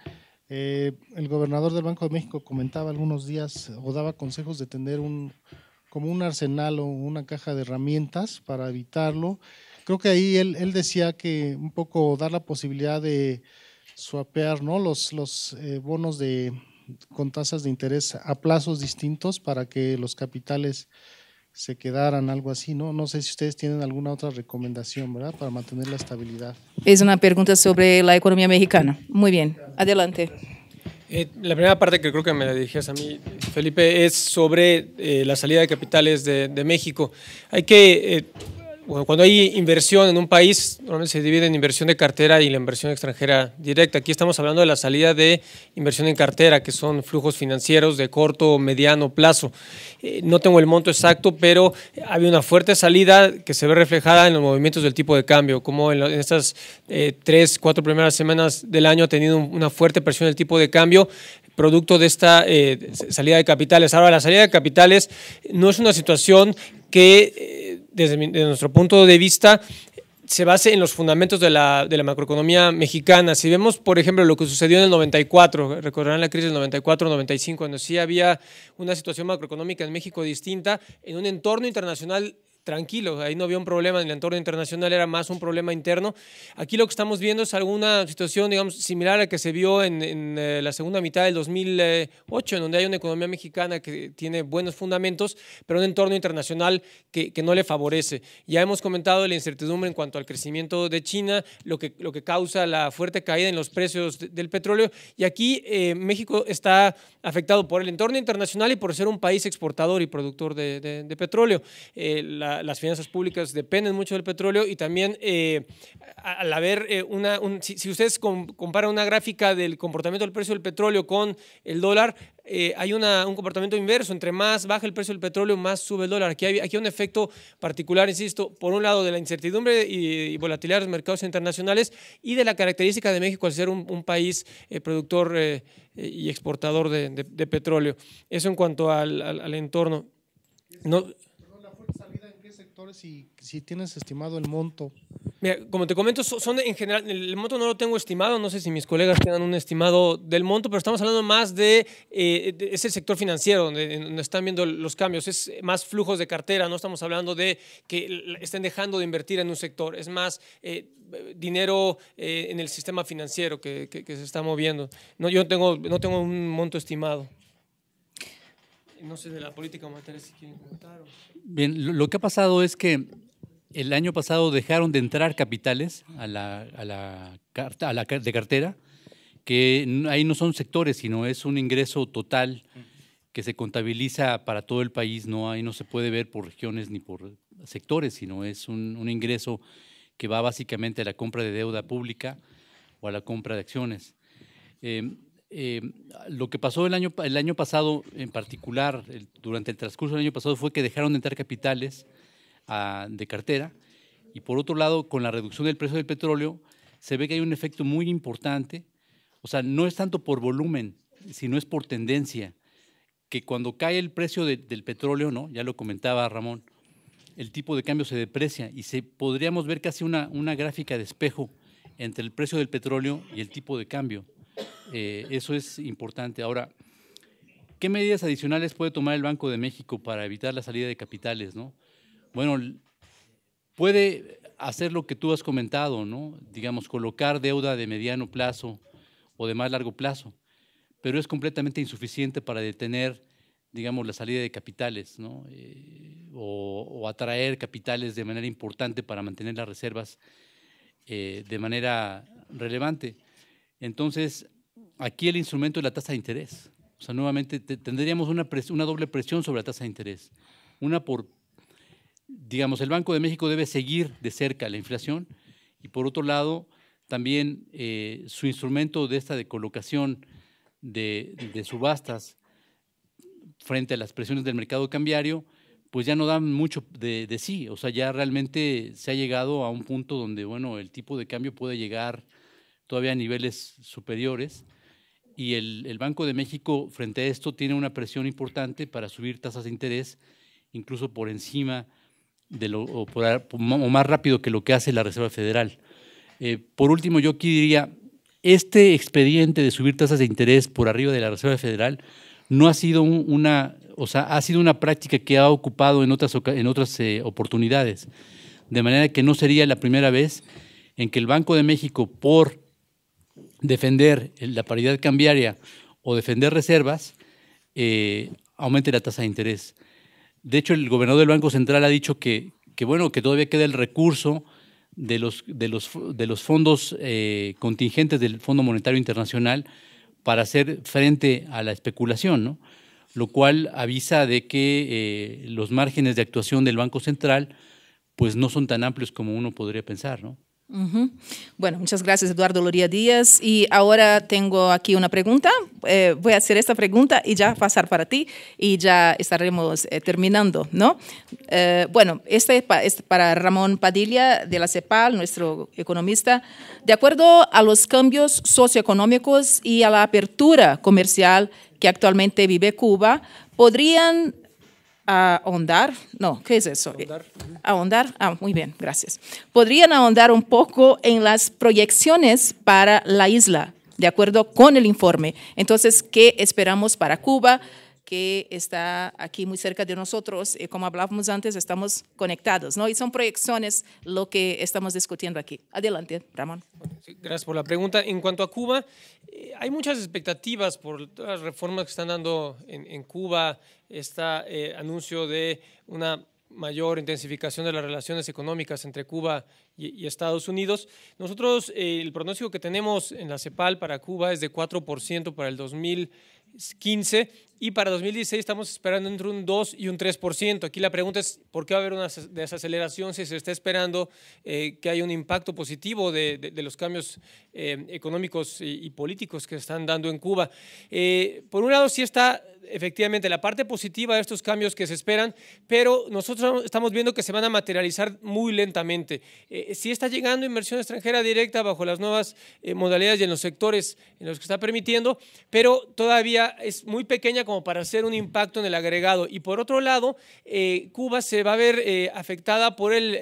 Eh, el gobernador del Banco de México comentaba algunos días o daba consejos de tener un como un arsenal o una caja de herramientas para evitarlo creo que ahí él, decía que un poco dar la posibilidad de swapear ¿no? los, los eh, bonos de, con tasas de interés a plazos distintos para que los capitales se quedaran, algo así, ¿no? No sé si ustedes tienen alguna otra recomendación, ¿verdad? Para mantener la estabilidad. Es una pregunta sobre la economía mexicana. Muy bien, adelante. Eh, la primera parte que creo que me la dirigías a mí, Felipe, es sobre eh, la salida de capitales de, México. Hay que cuando hay inversión en un país, normalmente se divide en inversión de cartera y la inversión extranjera directa. Aquí estamos hablando de la salida de inversión en cartera, que son flujos financieros de corto o mediano plazo. Eh, no tengo el monto exacto, pero habido una fuerte salida que se ve reflejada en los movimientos del tipo de cambio, como en, estas eh, tres, cuatro primeras semanas del año ha tenido una fuerte presión del tipo de cambio producto de esta eh, salida de capitales. Ahora, la salida de capitales no es una situación que eh, desde, nuestro punto de vista se base en los fundamentos de la, de la, macroeconomía mexicana. Si vemos, por ejemplo, lo que sucedió en el 94, recordarán la crisis del 94-95, cuando sí había una situación macroeconómica en México distinta, en un entorno internacional tranquilo, ahí no había un problema en el entorno internacional, era más un problema interno. Aquí lo que estamos viendo es alguna situación, digamos, similar a la que se vio en, eh, la segunda mitad del 2008, en donde hay una economía mexicana que tiene buenos fundamentos, pero un entorno internacional que, no le favorece. Ya hemos comentado la incertidumbre en cuanto al crecimiento de China, lo que, lo que causa la fuerte caída en los precios del petróleo, y aquí eh, México está afectado por el entorno internacional y por ser un país exportador y productor de, petróleo. Eh, la las finanzas públicas dependen mucho del petróleo y también eh, al haber eh, una, si, ustedes comparan una gráfica del comportamiento del precio del petróleo con el dólar, eh, hay una, un comportamiento inverso, entre más baja el precio del petróleo, más sube el dólar. Aquí hay, aquí un efecto particular, insisto, por un lado de la incertidumbre y, volatilidad de los mercados internacionales y de la característica de México al ser un, país productor y exportador de, petróleo. Eso en cuanto al, al entorno. No, Ahora si, si tienes estimado el monto? Mira, como te comento, son en general, el monto no lo tengo estimado, no sé si mis colegas tengan un estimado del monto, pero estamos hablando más de, eh, ese sector financiero donde, están viendo los cambios, es más flujos de cartera, no estamos hablando de que estén dejando de invertir en un sector, es más eh, dinero eh, en el sistema financiero que, que, se está moviendo. No, yo tengo, no tengo un monto estimado. No sé de la política monetaria si quieren comentar. Bien, lo que ha pasado es que el año pasado dejaron de entrar capitales a la, a a la de cartera, que ahí no son sectores, sino es un ingreso total que se contabiliza para todo el país, no, ahí no se puede ver por regiones ni por sectores, sino es un, ingreso que va básicamente a la compra de deuda pública o a la compra de acciones. Em, eh, lo que pasó el año, el año pasado en particular, durante el transcurso del año pasado, fue que dejaron de entrar capitales ah, de cartera y por otro lado, con la reducción del precio del petróleo, se ve que hay un efecto muy importante. O sea, no es tanto por volumen, sino es por tendencia, que cuando cae el precio del petróleo, ¿no? ya lo comentaba Ramón, el tipo de cambio se deprecia y se, podríamos ver casi una gráfica de espejo entre el precio del petróleo y el tipo de cambio. Eh, eso es importante. Ahora, ¿qué medidas adicionales puede tomar el Banco de México para evitar la salida de capitales? Bueno, puede hacer lo que tú has comentado, ¿no? digamos, colocar deuda de mediano plazo o de más largo plazo, pero es completamente insuficiente para detener digamos, la salida de capitales, eh, o, atraer capitales de manera importante para mantener las reservas eh, de manera relevante. Entonces, aquí el instrumento es la tasa de interés. O sea, nuevamente tendríamos una, una doble presión sobre la tasa de interés. Una por, digamos, el Banco de México debe seguir de cerca la inflación y por otro lado, también eh, su instrumento de esta de colocación de, subastas frente a las presiones del mercado cambiario, pues ya no dan mucho de, de, sí. O sea, ya realmente se ha llegado a un punto donde, bueno, el tipo de cambio puede llegar todavía a niveles superiores. Y el, Banco de México, frente a esto, tiene una presión importante para subir tasas de interés, incluso por encima de lo, o, más rápido que lo que hace la Reserva Federal. Eh, por último, yo aquí diría, este expediente de subir tasas de interés por arriba de la Reserva Federal no ha sido una, o sea, ha sido una práctica que ha ocupado en otras, en otras eh, oportunidades. De manera que no sería la primera vez en que el Banco de México, por defender la paridad cambiaria o defender reservas, eh, aumente la tasa de interés. De hecho, el gobernador del Banco Central ha dicho que, bueno, que todavía queda el recurso de los, de los, de los fondos eh, contingentes del Fondo Monetario Internacional para hacer frente a la especulación, ¿no? lo cual avisa de que eh, los márgenes de actuación del Banco Central pues no son tan amplios como uno podría pensar. ¿no? Bueno, muchas gracias Eduardo Loría Díaz. Y ahora tengo aquí una pregunta. Eh, voy a hacer esta pregunta y ya pasar para ti y ya estaremos eh, terminando, ¿no? Eh, bueno, este es, para Ramón Padilla de la CEPAL, nuestro economista. De acuerdo a los cambios socioeconómicos y a la apertura comercial que actualmente vive Cuba, ¿podrían ahondar, no, ¿qué es eso? Eh, ahondar. ah, muy bien, gracias. Podrían ahondar un poco en las proyecciones para la isla, de acuerdo con el informe. Entonces, ¿qué esperamos para Cuba, que está aquí muy cerca de nosotros eh, como hablábamos antes, estamos conectados, ¿no? Y son proyecciones lo que estamos discutiendo aquí. Adelante, Ramón. Gracias por la pregunta. En cuanto a Cuba, eh, hay muchas expectativas por todas las reformas que están dando en, Cuba, está eh, anuncio de una mayor intensificación de las relaciones económicas entre Cuba y, Estados Unidos. Nosotros, el pronóstico que tenemos en la CEPAL para Cuba es de 4% para el 2020 15 y para 2016 estamos esperando entre un 2 y un 3%. Aquí la pregunta es, ¿por qué va a haber una desaceleración si se está esperando eh, que haya un impacto positivo de, los cambios eh, económicos y, políticos que se están dando en Cuba? Eh, por un lado, sí está efectivamente la parte positiva de estos cambios que se esperan, pero nosotros estamos viendo que se van a materializar muy lentamente. Eh, sí está llegando inversión extranjera directa bajo las nuevas eh, modalidades y en los sectores en los que está permitiendo, pero todavía es muy pequeña como para hacer un impacto en el agregado. Y por otro lado, eh, Cuba se va a ver afectada por el,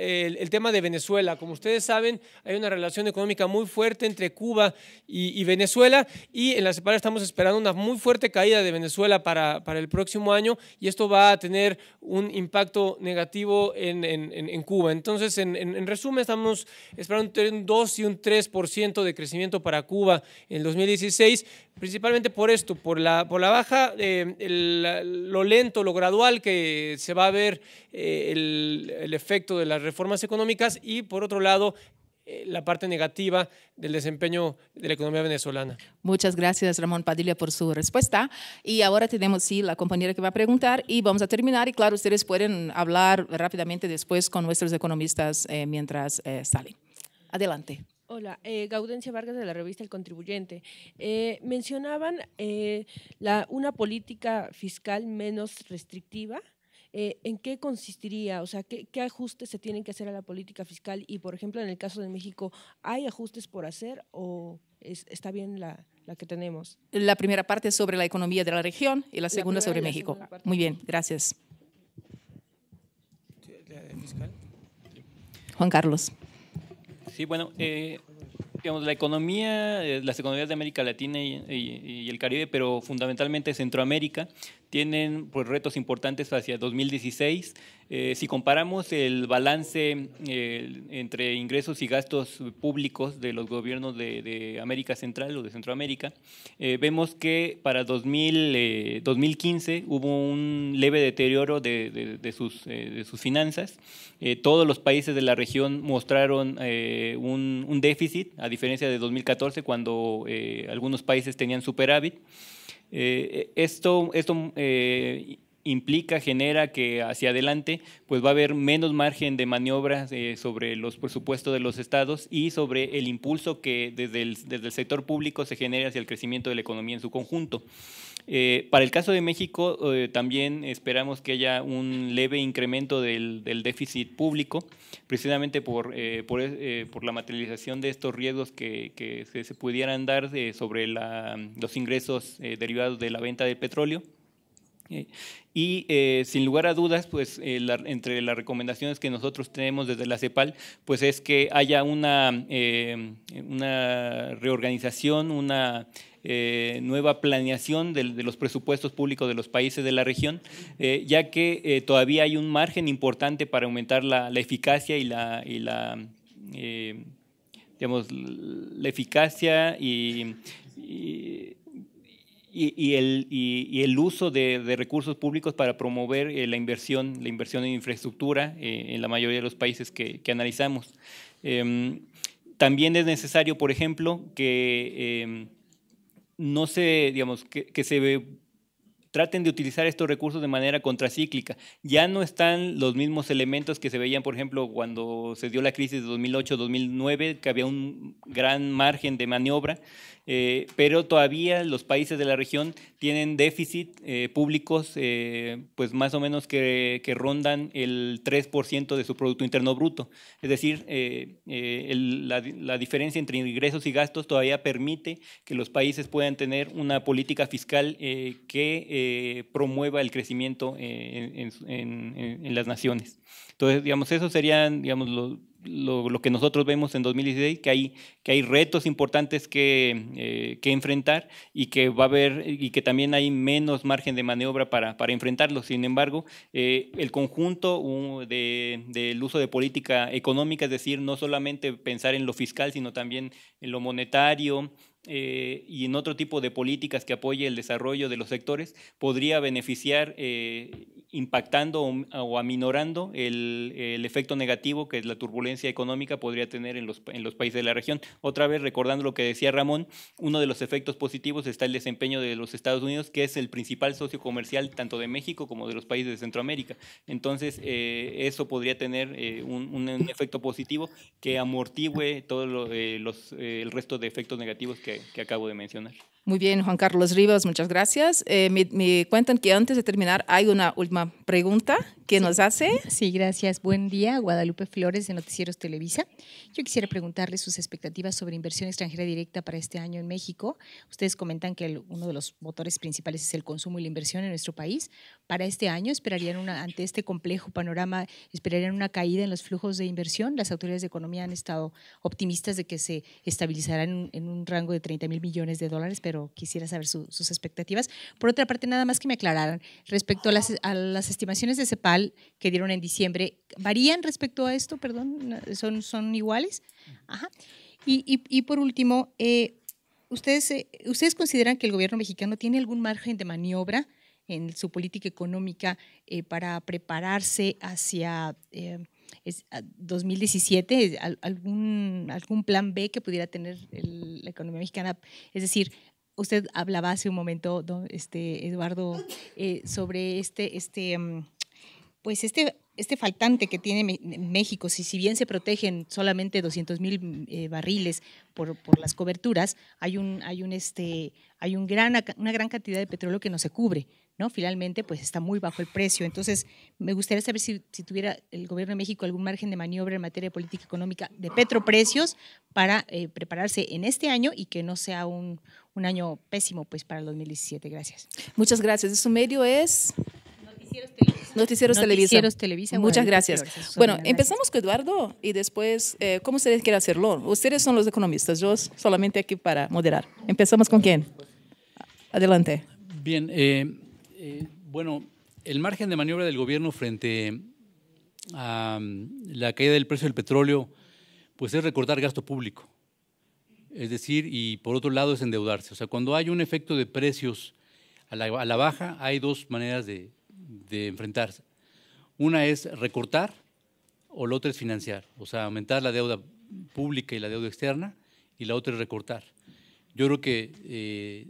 tema de Venezuela. Como ustedes saben, hay una relación económica muy fuerte entre Cuba y, Venezuela y en la separa estamos esperando una muy fuerte caída de Venezuela para, el próximo año y esto va a tener un impacto negativo en, Cuba. Entonces, en, resumen, estamos esperando un 2 y un 3% de crecimiento para Cuba en 2016, principalmente por esto, por la, por la baja, eh, lo lento, lo gradual que se va a ver eh, el efecto de las reformas económicas y, por otro lado, eh, la parte negativa del desempeño de la economía venezolana. Muchas gracias, Ramón Padilla, por su respuesta. Y ahora tenemos sí, la compañera que va a preguntar y vamos a terminar. Y claro, ustedes pueden hablar rápidamente después con nuestros economistas eh, mientras eh, salen. Adelante. Hola, Gaudencia Vargas de la revista El Contribuyente. mencionaban la, una política fiscal menos restrictiva eh, ¿en qué consistiría? O sea, ¿qué, ajustes se tienen que hacer a la política fiscal? Y, por ejemplo, en el caso de México, ¿hay ajustes por hacer o está bien la, que tenemos? La primera parte es sobre la economía de la región y la, segunda sobre México. Muy bien, gracias. Juan Carlos. Sí, bueno, eh, digamos, la economía, eh, las economías de América Latina y, el Caribe, pero fundamentalmente Centroamérica, tienen pues, retos importantes hacia 2016. Eh, si comparamos el balance eh, entre ingresos y gastos públicos de los gobiernos de, América Central o de Centroamérica, eh, vemos que para 2015 hubo un leve deterioro de, de, sus, finanzas. todos los países de la región mostraron un, un, déficit, a diferencia de 2014, cuando algunos países tenían superávit. Eh, e, esto esto eh, implica, genera que hacia adelante pues va a haber menos margen de maniobra eh, sobre los presupuestos de los estados y sobre el impulso que desde el, desde el sector público se genera hacia el crecimiento de la economía en su conjunto. Eh, para el caso de México, eh, también esperamos que haya un leve incremento del, déficit público, precisamente por, por, la materialización de estos riesgos que, se, pudieran dar sobre los ingresos derivados de la venta de petróleo. Y eh, sin lugar a dudas, pues eh, entre las recomendaciones que nosotros tenemos desde la CEPAL, pues es que haya una, eh, una reorganización, una nueva planeación de, los presupuestos públicos de los países de la región, ya que todavía hay un margen importante para aumentar la, eficacia y la, la digamos, la eficacia y y, el, uso de, recursos públicos para promover eh, la inversión, la inversión en infraestructura eh, en la mayoría de los países que, analizamos. Em, también es necesario, por ejemplo, que em, no se, digamos, que se traten de utilizar estos recursos de manera contracíclica. Ya no están los mismos elementos que se veían, por ejemplo, cuando se dio la crisis de 2008-2009, que había un gran margen de maniobra, eh, pero todavía los países de la región tienen déficit eh, públicos, eh, pues más o menos que, rondan el 3% de su Producto Interno Bruto. Es decir, la, la diferencia entre ingresos y gastos todavía permite que los países puedan tener una política fiscal que eh, promueva el crecimiento eh, en, las naciones. Entonces, digamos, eso serían, digamos, lo, que nosotros vemos en 2016, que hay, que hay retos importantes que, eh, que, enfrentar y que va a haber y que también hay menos margen de maniobra para, enfrentarlos. Sin embargo, el conjunto uh, de, del uso de política económica, es decir, no solamente pensar en lo fiscal, sino también en lo monetario, eh, y en otro tipo de políticas que apoye el desarrollo de los sectores, podría beneficiar eh, impactando o, aminorando el, el, efecto negativo que la turbulencia económica podría tener en los, en los países de la región. Otra vez, recordando lo que decía Ramón, uno de los efectos positivos está el desempeño de los Estados Unidos, que es el principal socio comercial tanto de México como de los países de Centroamérica. Entonces, eh, eso podría tener un, un, efecto positivo que amortigüe todo los, el resto de efectos negativos que que, acabo de mencionar. Muy bien, Juan Carlos Rivas, muchas gracias. Eh, me, cuentan que antes de terminar hay una última pregunta que nos hace. Sí, gracias. Buen día, Guadalupe Flores de Noticieros Televisa. Yo quisiera preguntarle sus expectativas sobre inversión extranjera directa para este año en México. Ustedes comentan que uno de los motores principales es el consumo y la inversión en nuestro país. Para este año, esperarían una, ante este complejo panorama, esperarían una caída en los flujos de inversión. Las autoridades de economía han estado optimistas de que se estabilizarán en, un rango de 30 mil millones de dólares pero quisiera saber sus expectativas. Por otra parte, nada más que me aclararan respecto a las, estimaciones de CEPAL que dieron en diciembre, ¿varían respecto a esto? Perdón, ¿son, son iguales? Y, por último, eh, ¿ustedes, eh, ¿ustedes consideran que el gobierno mexicano tiene algún margen de maniobra en su política económica eh, para prepararse hacia 2017? ¿Algún, ¿Algún plan B que pudiera tener la economía mexicana? Es decir, usted hablaba hace un momento, este, Eduardo, eh, sobre este, este, mm, pues este este faltante que tiene México, si, si bien se protegen solamente 200 mil mm, eh, barriles por, por, las coberturas, hay, un, hay, un este, hay un gran, una gran cantidad de petróleo que no se cubre. ¿no? Finalmente, pues está muy bajo el precio. Entonces, me gustaría saber si, tuviera el Gobierno de México algún margen de maniobra en materia de política económica de petroprecios para eh, prepararse en este año y que no sea un, un año pésimo pues para el 2017. Gracias. Muchas gracias. Su medio es... Noticieros Televisa. Noticieros, Televisa. Muchas gracias. Bueno, empezamos con Eduardo y después, eh, ¿cómo ustedes quieren hacerlo? Ustedes son los economistas, yo solamente aquí para moderar. Empezamos con quién. Adelante. Bien, eh, eh, bueno, el margen de maniobra del gobierno frente a mm, la caída del precio del petróleo, pues es recortar gasto público. Es decir, y por otro lado es endeudarse. O sea, cuando hay un efecto de precios a la, baja, hay dos maneras de, enfrentarse. Una es recortar o la otra es financiar, o sea, aumentar la deuda pública y la deuda externa, y la otra es recortar. Yo creo que eh,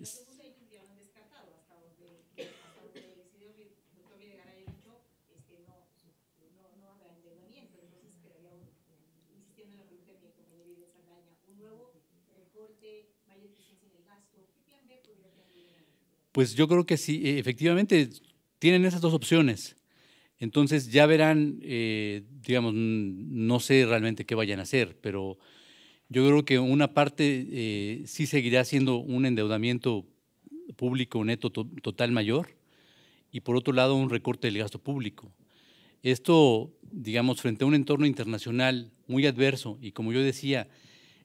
Pues yo creo que sí, e, efectivamente tienen esas dos opciones. Entonces ya verán, eh, digamos, no sé realmente qué vayan a hacer, pero yo creo que una parte eh, sí seguirá siendo un endeudamiento público neto total mayor y por otro lado un recorte del gasto público. Esto, digamos, frente a un entorno internacional muy adverso y como yo decía,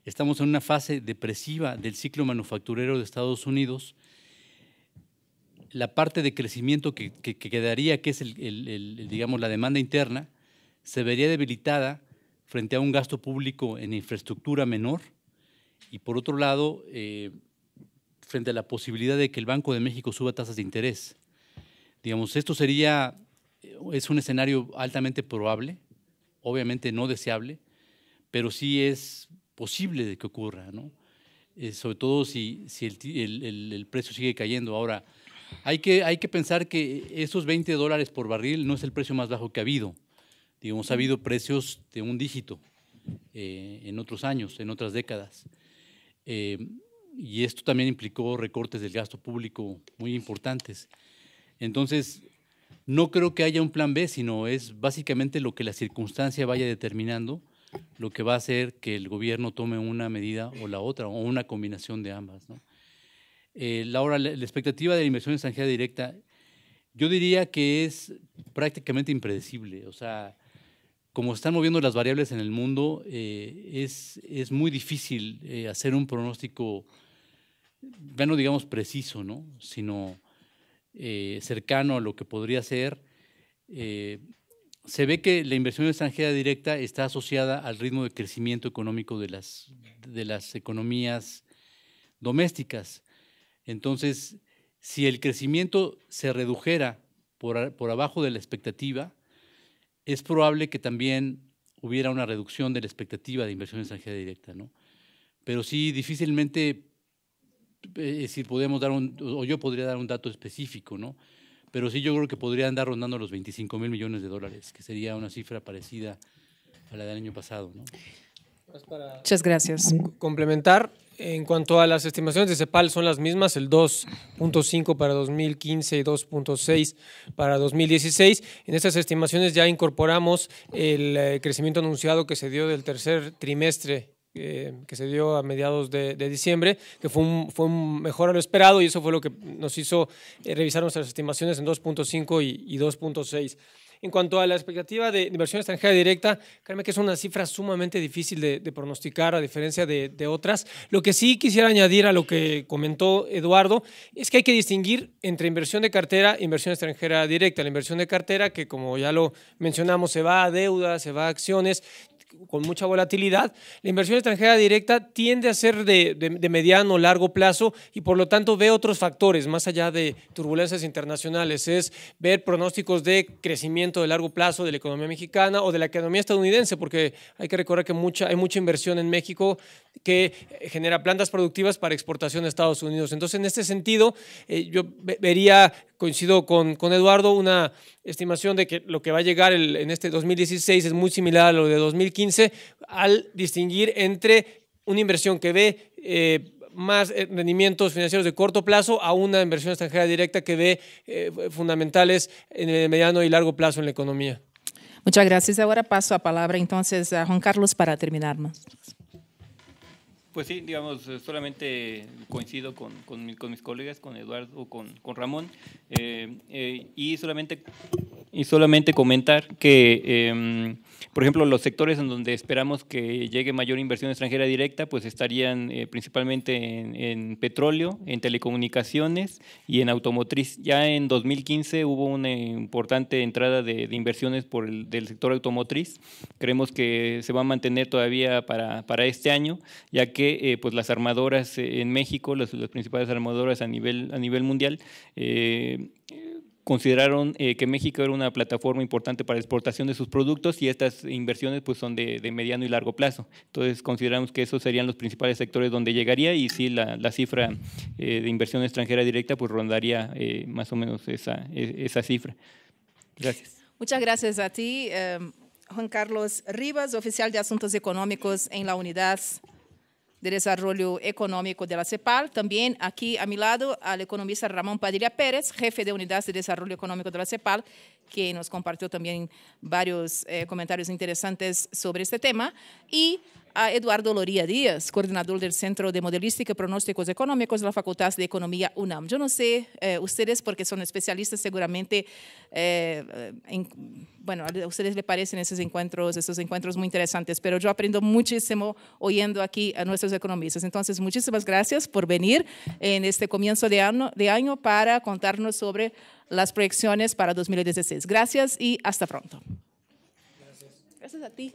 estamos en una fase depresiva del ciclo manufacturero de Estados Unidos la parte de crecimiento que, quedaría, que es el, digamos, la demanda interna, se vería debilitada frente a un gasto público en infraestructura menor y, por otro lado, eh, frente a la posibilidad de que el Banco de México suba tasas de interés. Digamos, esto sería, eh, es un escenario altamente probable, obviamente no deseable, pero sí es posible de que ocurra, ¿no? Eh, sobre todo si, si el, precio sigue cayendo. Ahora, hay que, hay que pensar que esos 20 dólares por barril no es el precio más bajo que ha habido. Digamos, ha habido precios de un dígito eh, en otros años, en otras décadas. Eh, y esto también implicó recortes del gasto público muy importantes. Entonces, no creo que haya un plan B, sino es básicamente lo que la circunstancia vaya determinando, lo que va a hacer que el gobierno tome una medida o la otra, o una combinación de ambas. ¿no? Eh, Laura, la, expectativa de la inversión extranjera directa, yo diría que es prácticamente impredecible. O sea, como están moviendo las variables en el mundo, eh, es, muy difícil eh, hacer un pronóstico, ya no digamos preciso, ¿no? sino eh, cercano a lo que podría ser. se ve que la inversión extranjera directa está asociada al ritmo de crecimiento económico de las economías domésticas. Entonces, si el crecimiento se redujera por, abajo de la expectativa, es probable que también hubiera una reducción de la expectativa de inversión extranjera directa, ¿no? Pero sí, difícilmente, eh, si podemos dar o yo podría dar un dato específico, ¿no? Pero sí yo creo que podría andar rondando los 25 mil millones de dólares, que sería una cifra parecida a la del año pasado, Muchas gracias. Complementar, en cuanto a las estimaciones de CEPAL, son las mismas, el 2.5 para 2015 y 2.6 para 2016. En estas estimaciones ya incorporamos el eh, crecimiento anunciado que se dio del tercer trimestre eh, que se dio a mediados de, diciembre, que fue un, fue mejor a lo esperado y eso fue lo que nos hizo eh, revisar nuestras estimaciones en 2.5 y, y 2.6. En cuanto a la expectativa de inversión extranjera directa, créeme que es una cifra sumamente difícil de, pronosticar a diferencia de, otras. Lo que sí quisiera añadir a lo que comentó Eduardo es que hay que distinguir entre inversión de cartera e inversión extranjera directa. La inversión de cartera, que como ya lo mencionamos, se va a deuda, se va a acciones, con mucha volatilidad, la inversión extranjera directa tiende a ser de, mediano o largo plazo y por lo tanto ve otros factores más allá de turbulencias internacionales. Es ver pronósticos de crecimiento de largo plazo de la economía mexicana o de la economía estadounidense, porque hay que recordar que mucha, hay mucha inversión en México que genera plantas productivas para exportación a Estados Unidos. Entonces, en este sentido, eh, yo vería coincido con, con Eduardo, una estimación de que lo que va a llegar en este 2016 es muy similar a lo de 2015, al distinguir entre una inversión que ve... Eh, más eh, rendimientos financieros de corto plazo a una inversión extranjera directa que ve eh, fundamentales en el mediano y largo plazo en la economía. Muchas gracias. Ahora paso la palabra entonces a Juan Carlos para terminar más. Pues sí, digamos, eh, solamente coincido con, mis colegas, con Eduardo, con, con Ramón, eh, eh, y, solamente, y solamente comentar que em, por ejemplo, los sectores en donde esperamos que llegue mayor inversión extranjera directa, pues estarían eh, principalmente en, petróleo, en telecomunicaciones y en automotriz. Ya en 2015 hubo una importante entrada de, inversiones por del sector automotriz. Creemos que se va a mantener todavía para, para este año, ya que eh, pues las armadoras eh, en México, las, principales armadoras a nivel, a nivel mundial, consideraron eh, que México era una plataforma importante para la exportación de sus productos y estas inversiones pues, son de, mediano y largo plazo. Entonces consideramos que esos serían los principales sectores donde llegaría y sí la, cifra eh, de inversión extranjera directa pues rondaría eh, más o menos esa, e, esa cifra. Gracias. Muchas gracias a ti, Juan Carlos Rivas, oficial de Asuntos Económicos en la Unidad Desarrollo Económico de la CEPAL. También aquí a mi lado al economista Ramón Padilla Pérez, jefe de Unidades de Desarrollo Económico de la CEPAL, que nos compartió también varios eh, comentarios interesantes sobre este tema. Y a Eduardo Loria Díaz, coordinador del Centro de Modelística y Pronósticos Económicos de la Facultad de Economía UNAM. Yo no sé eh, ustedes, porque son especialistas seguramente, eh, bueno, a ustedes les parecen esos encuentros, esos encuentros muy interesantes, pero yo aprendo muchísimo oyendo aquí a nuestros economistas. Entonces, muchísimas gracias por venir en este comienzo de año, de año para contarnos sobre las proyecciones para 2016. Gracias y hasta pronto. Gracias, gracias a ti.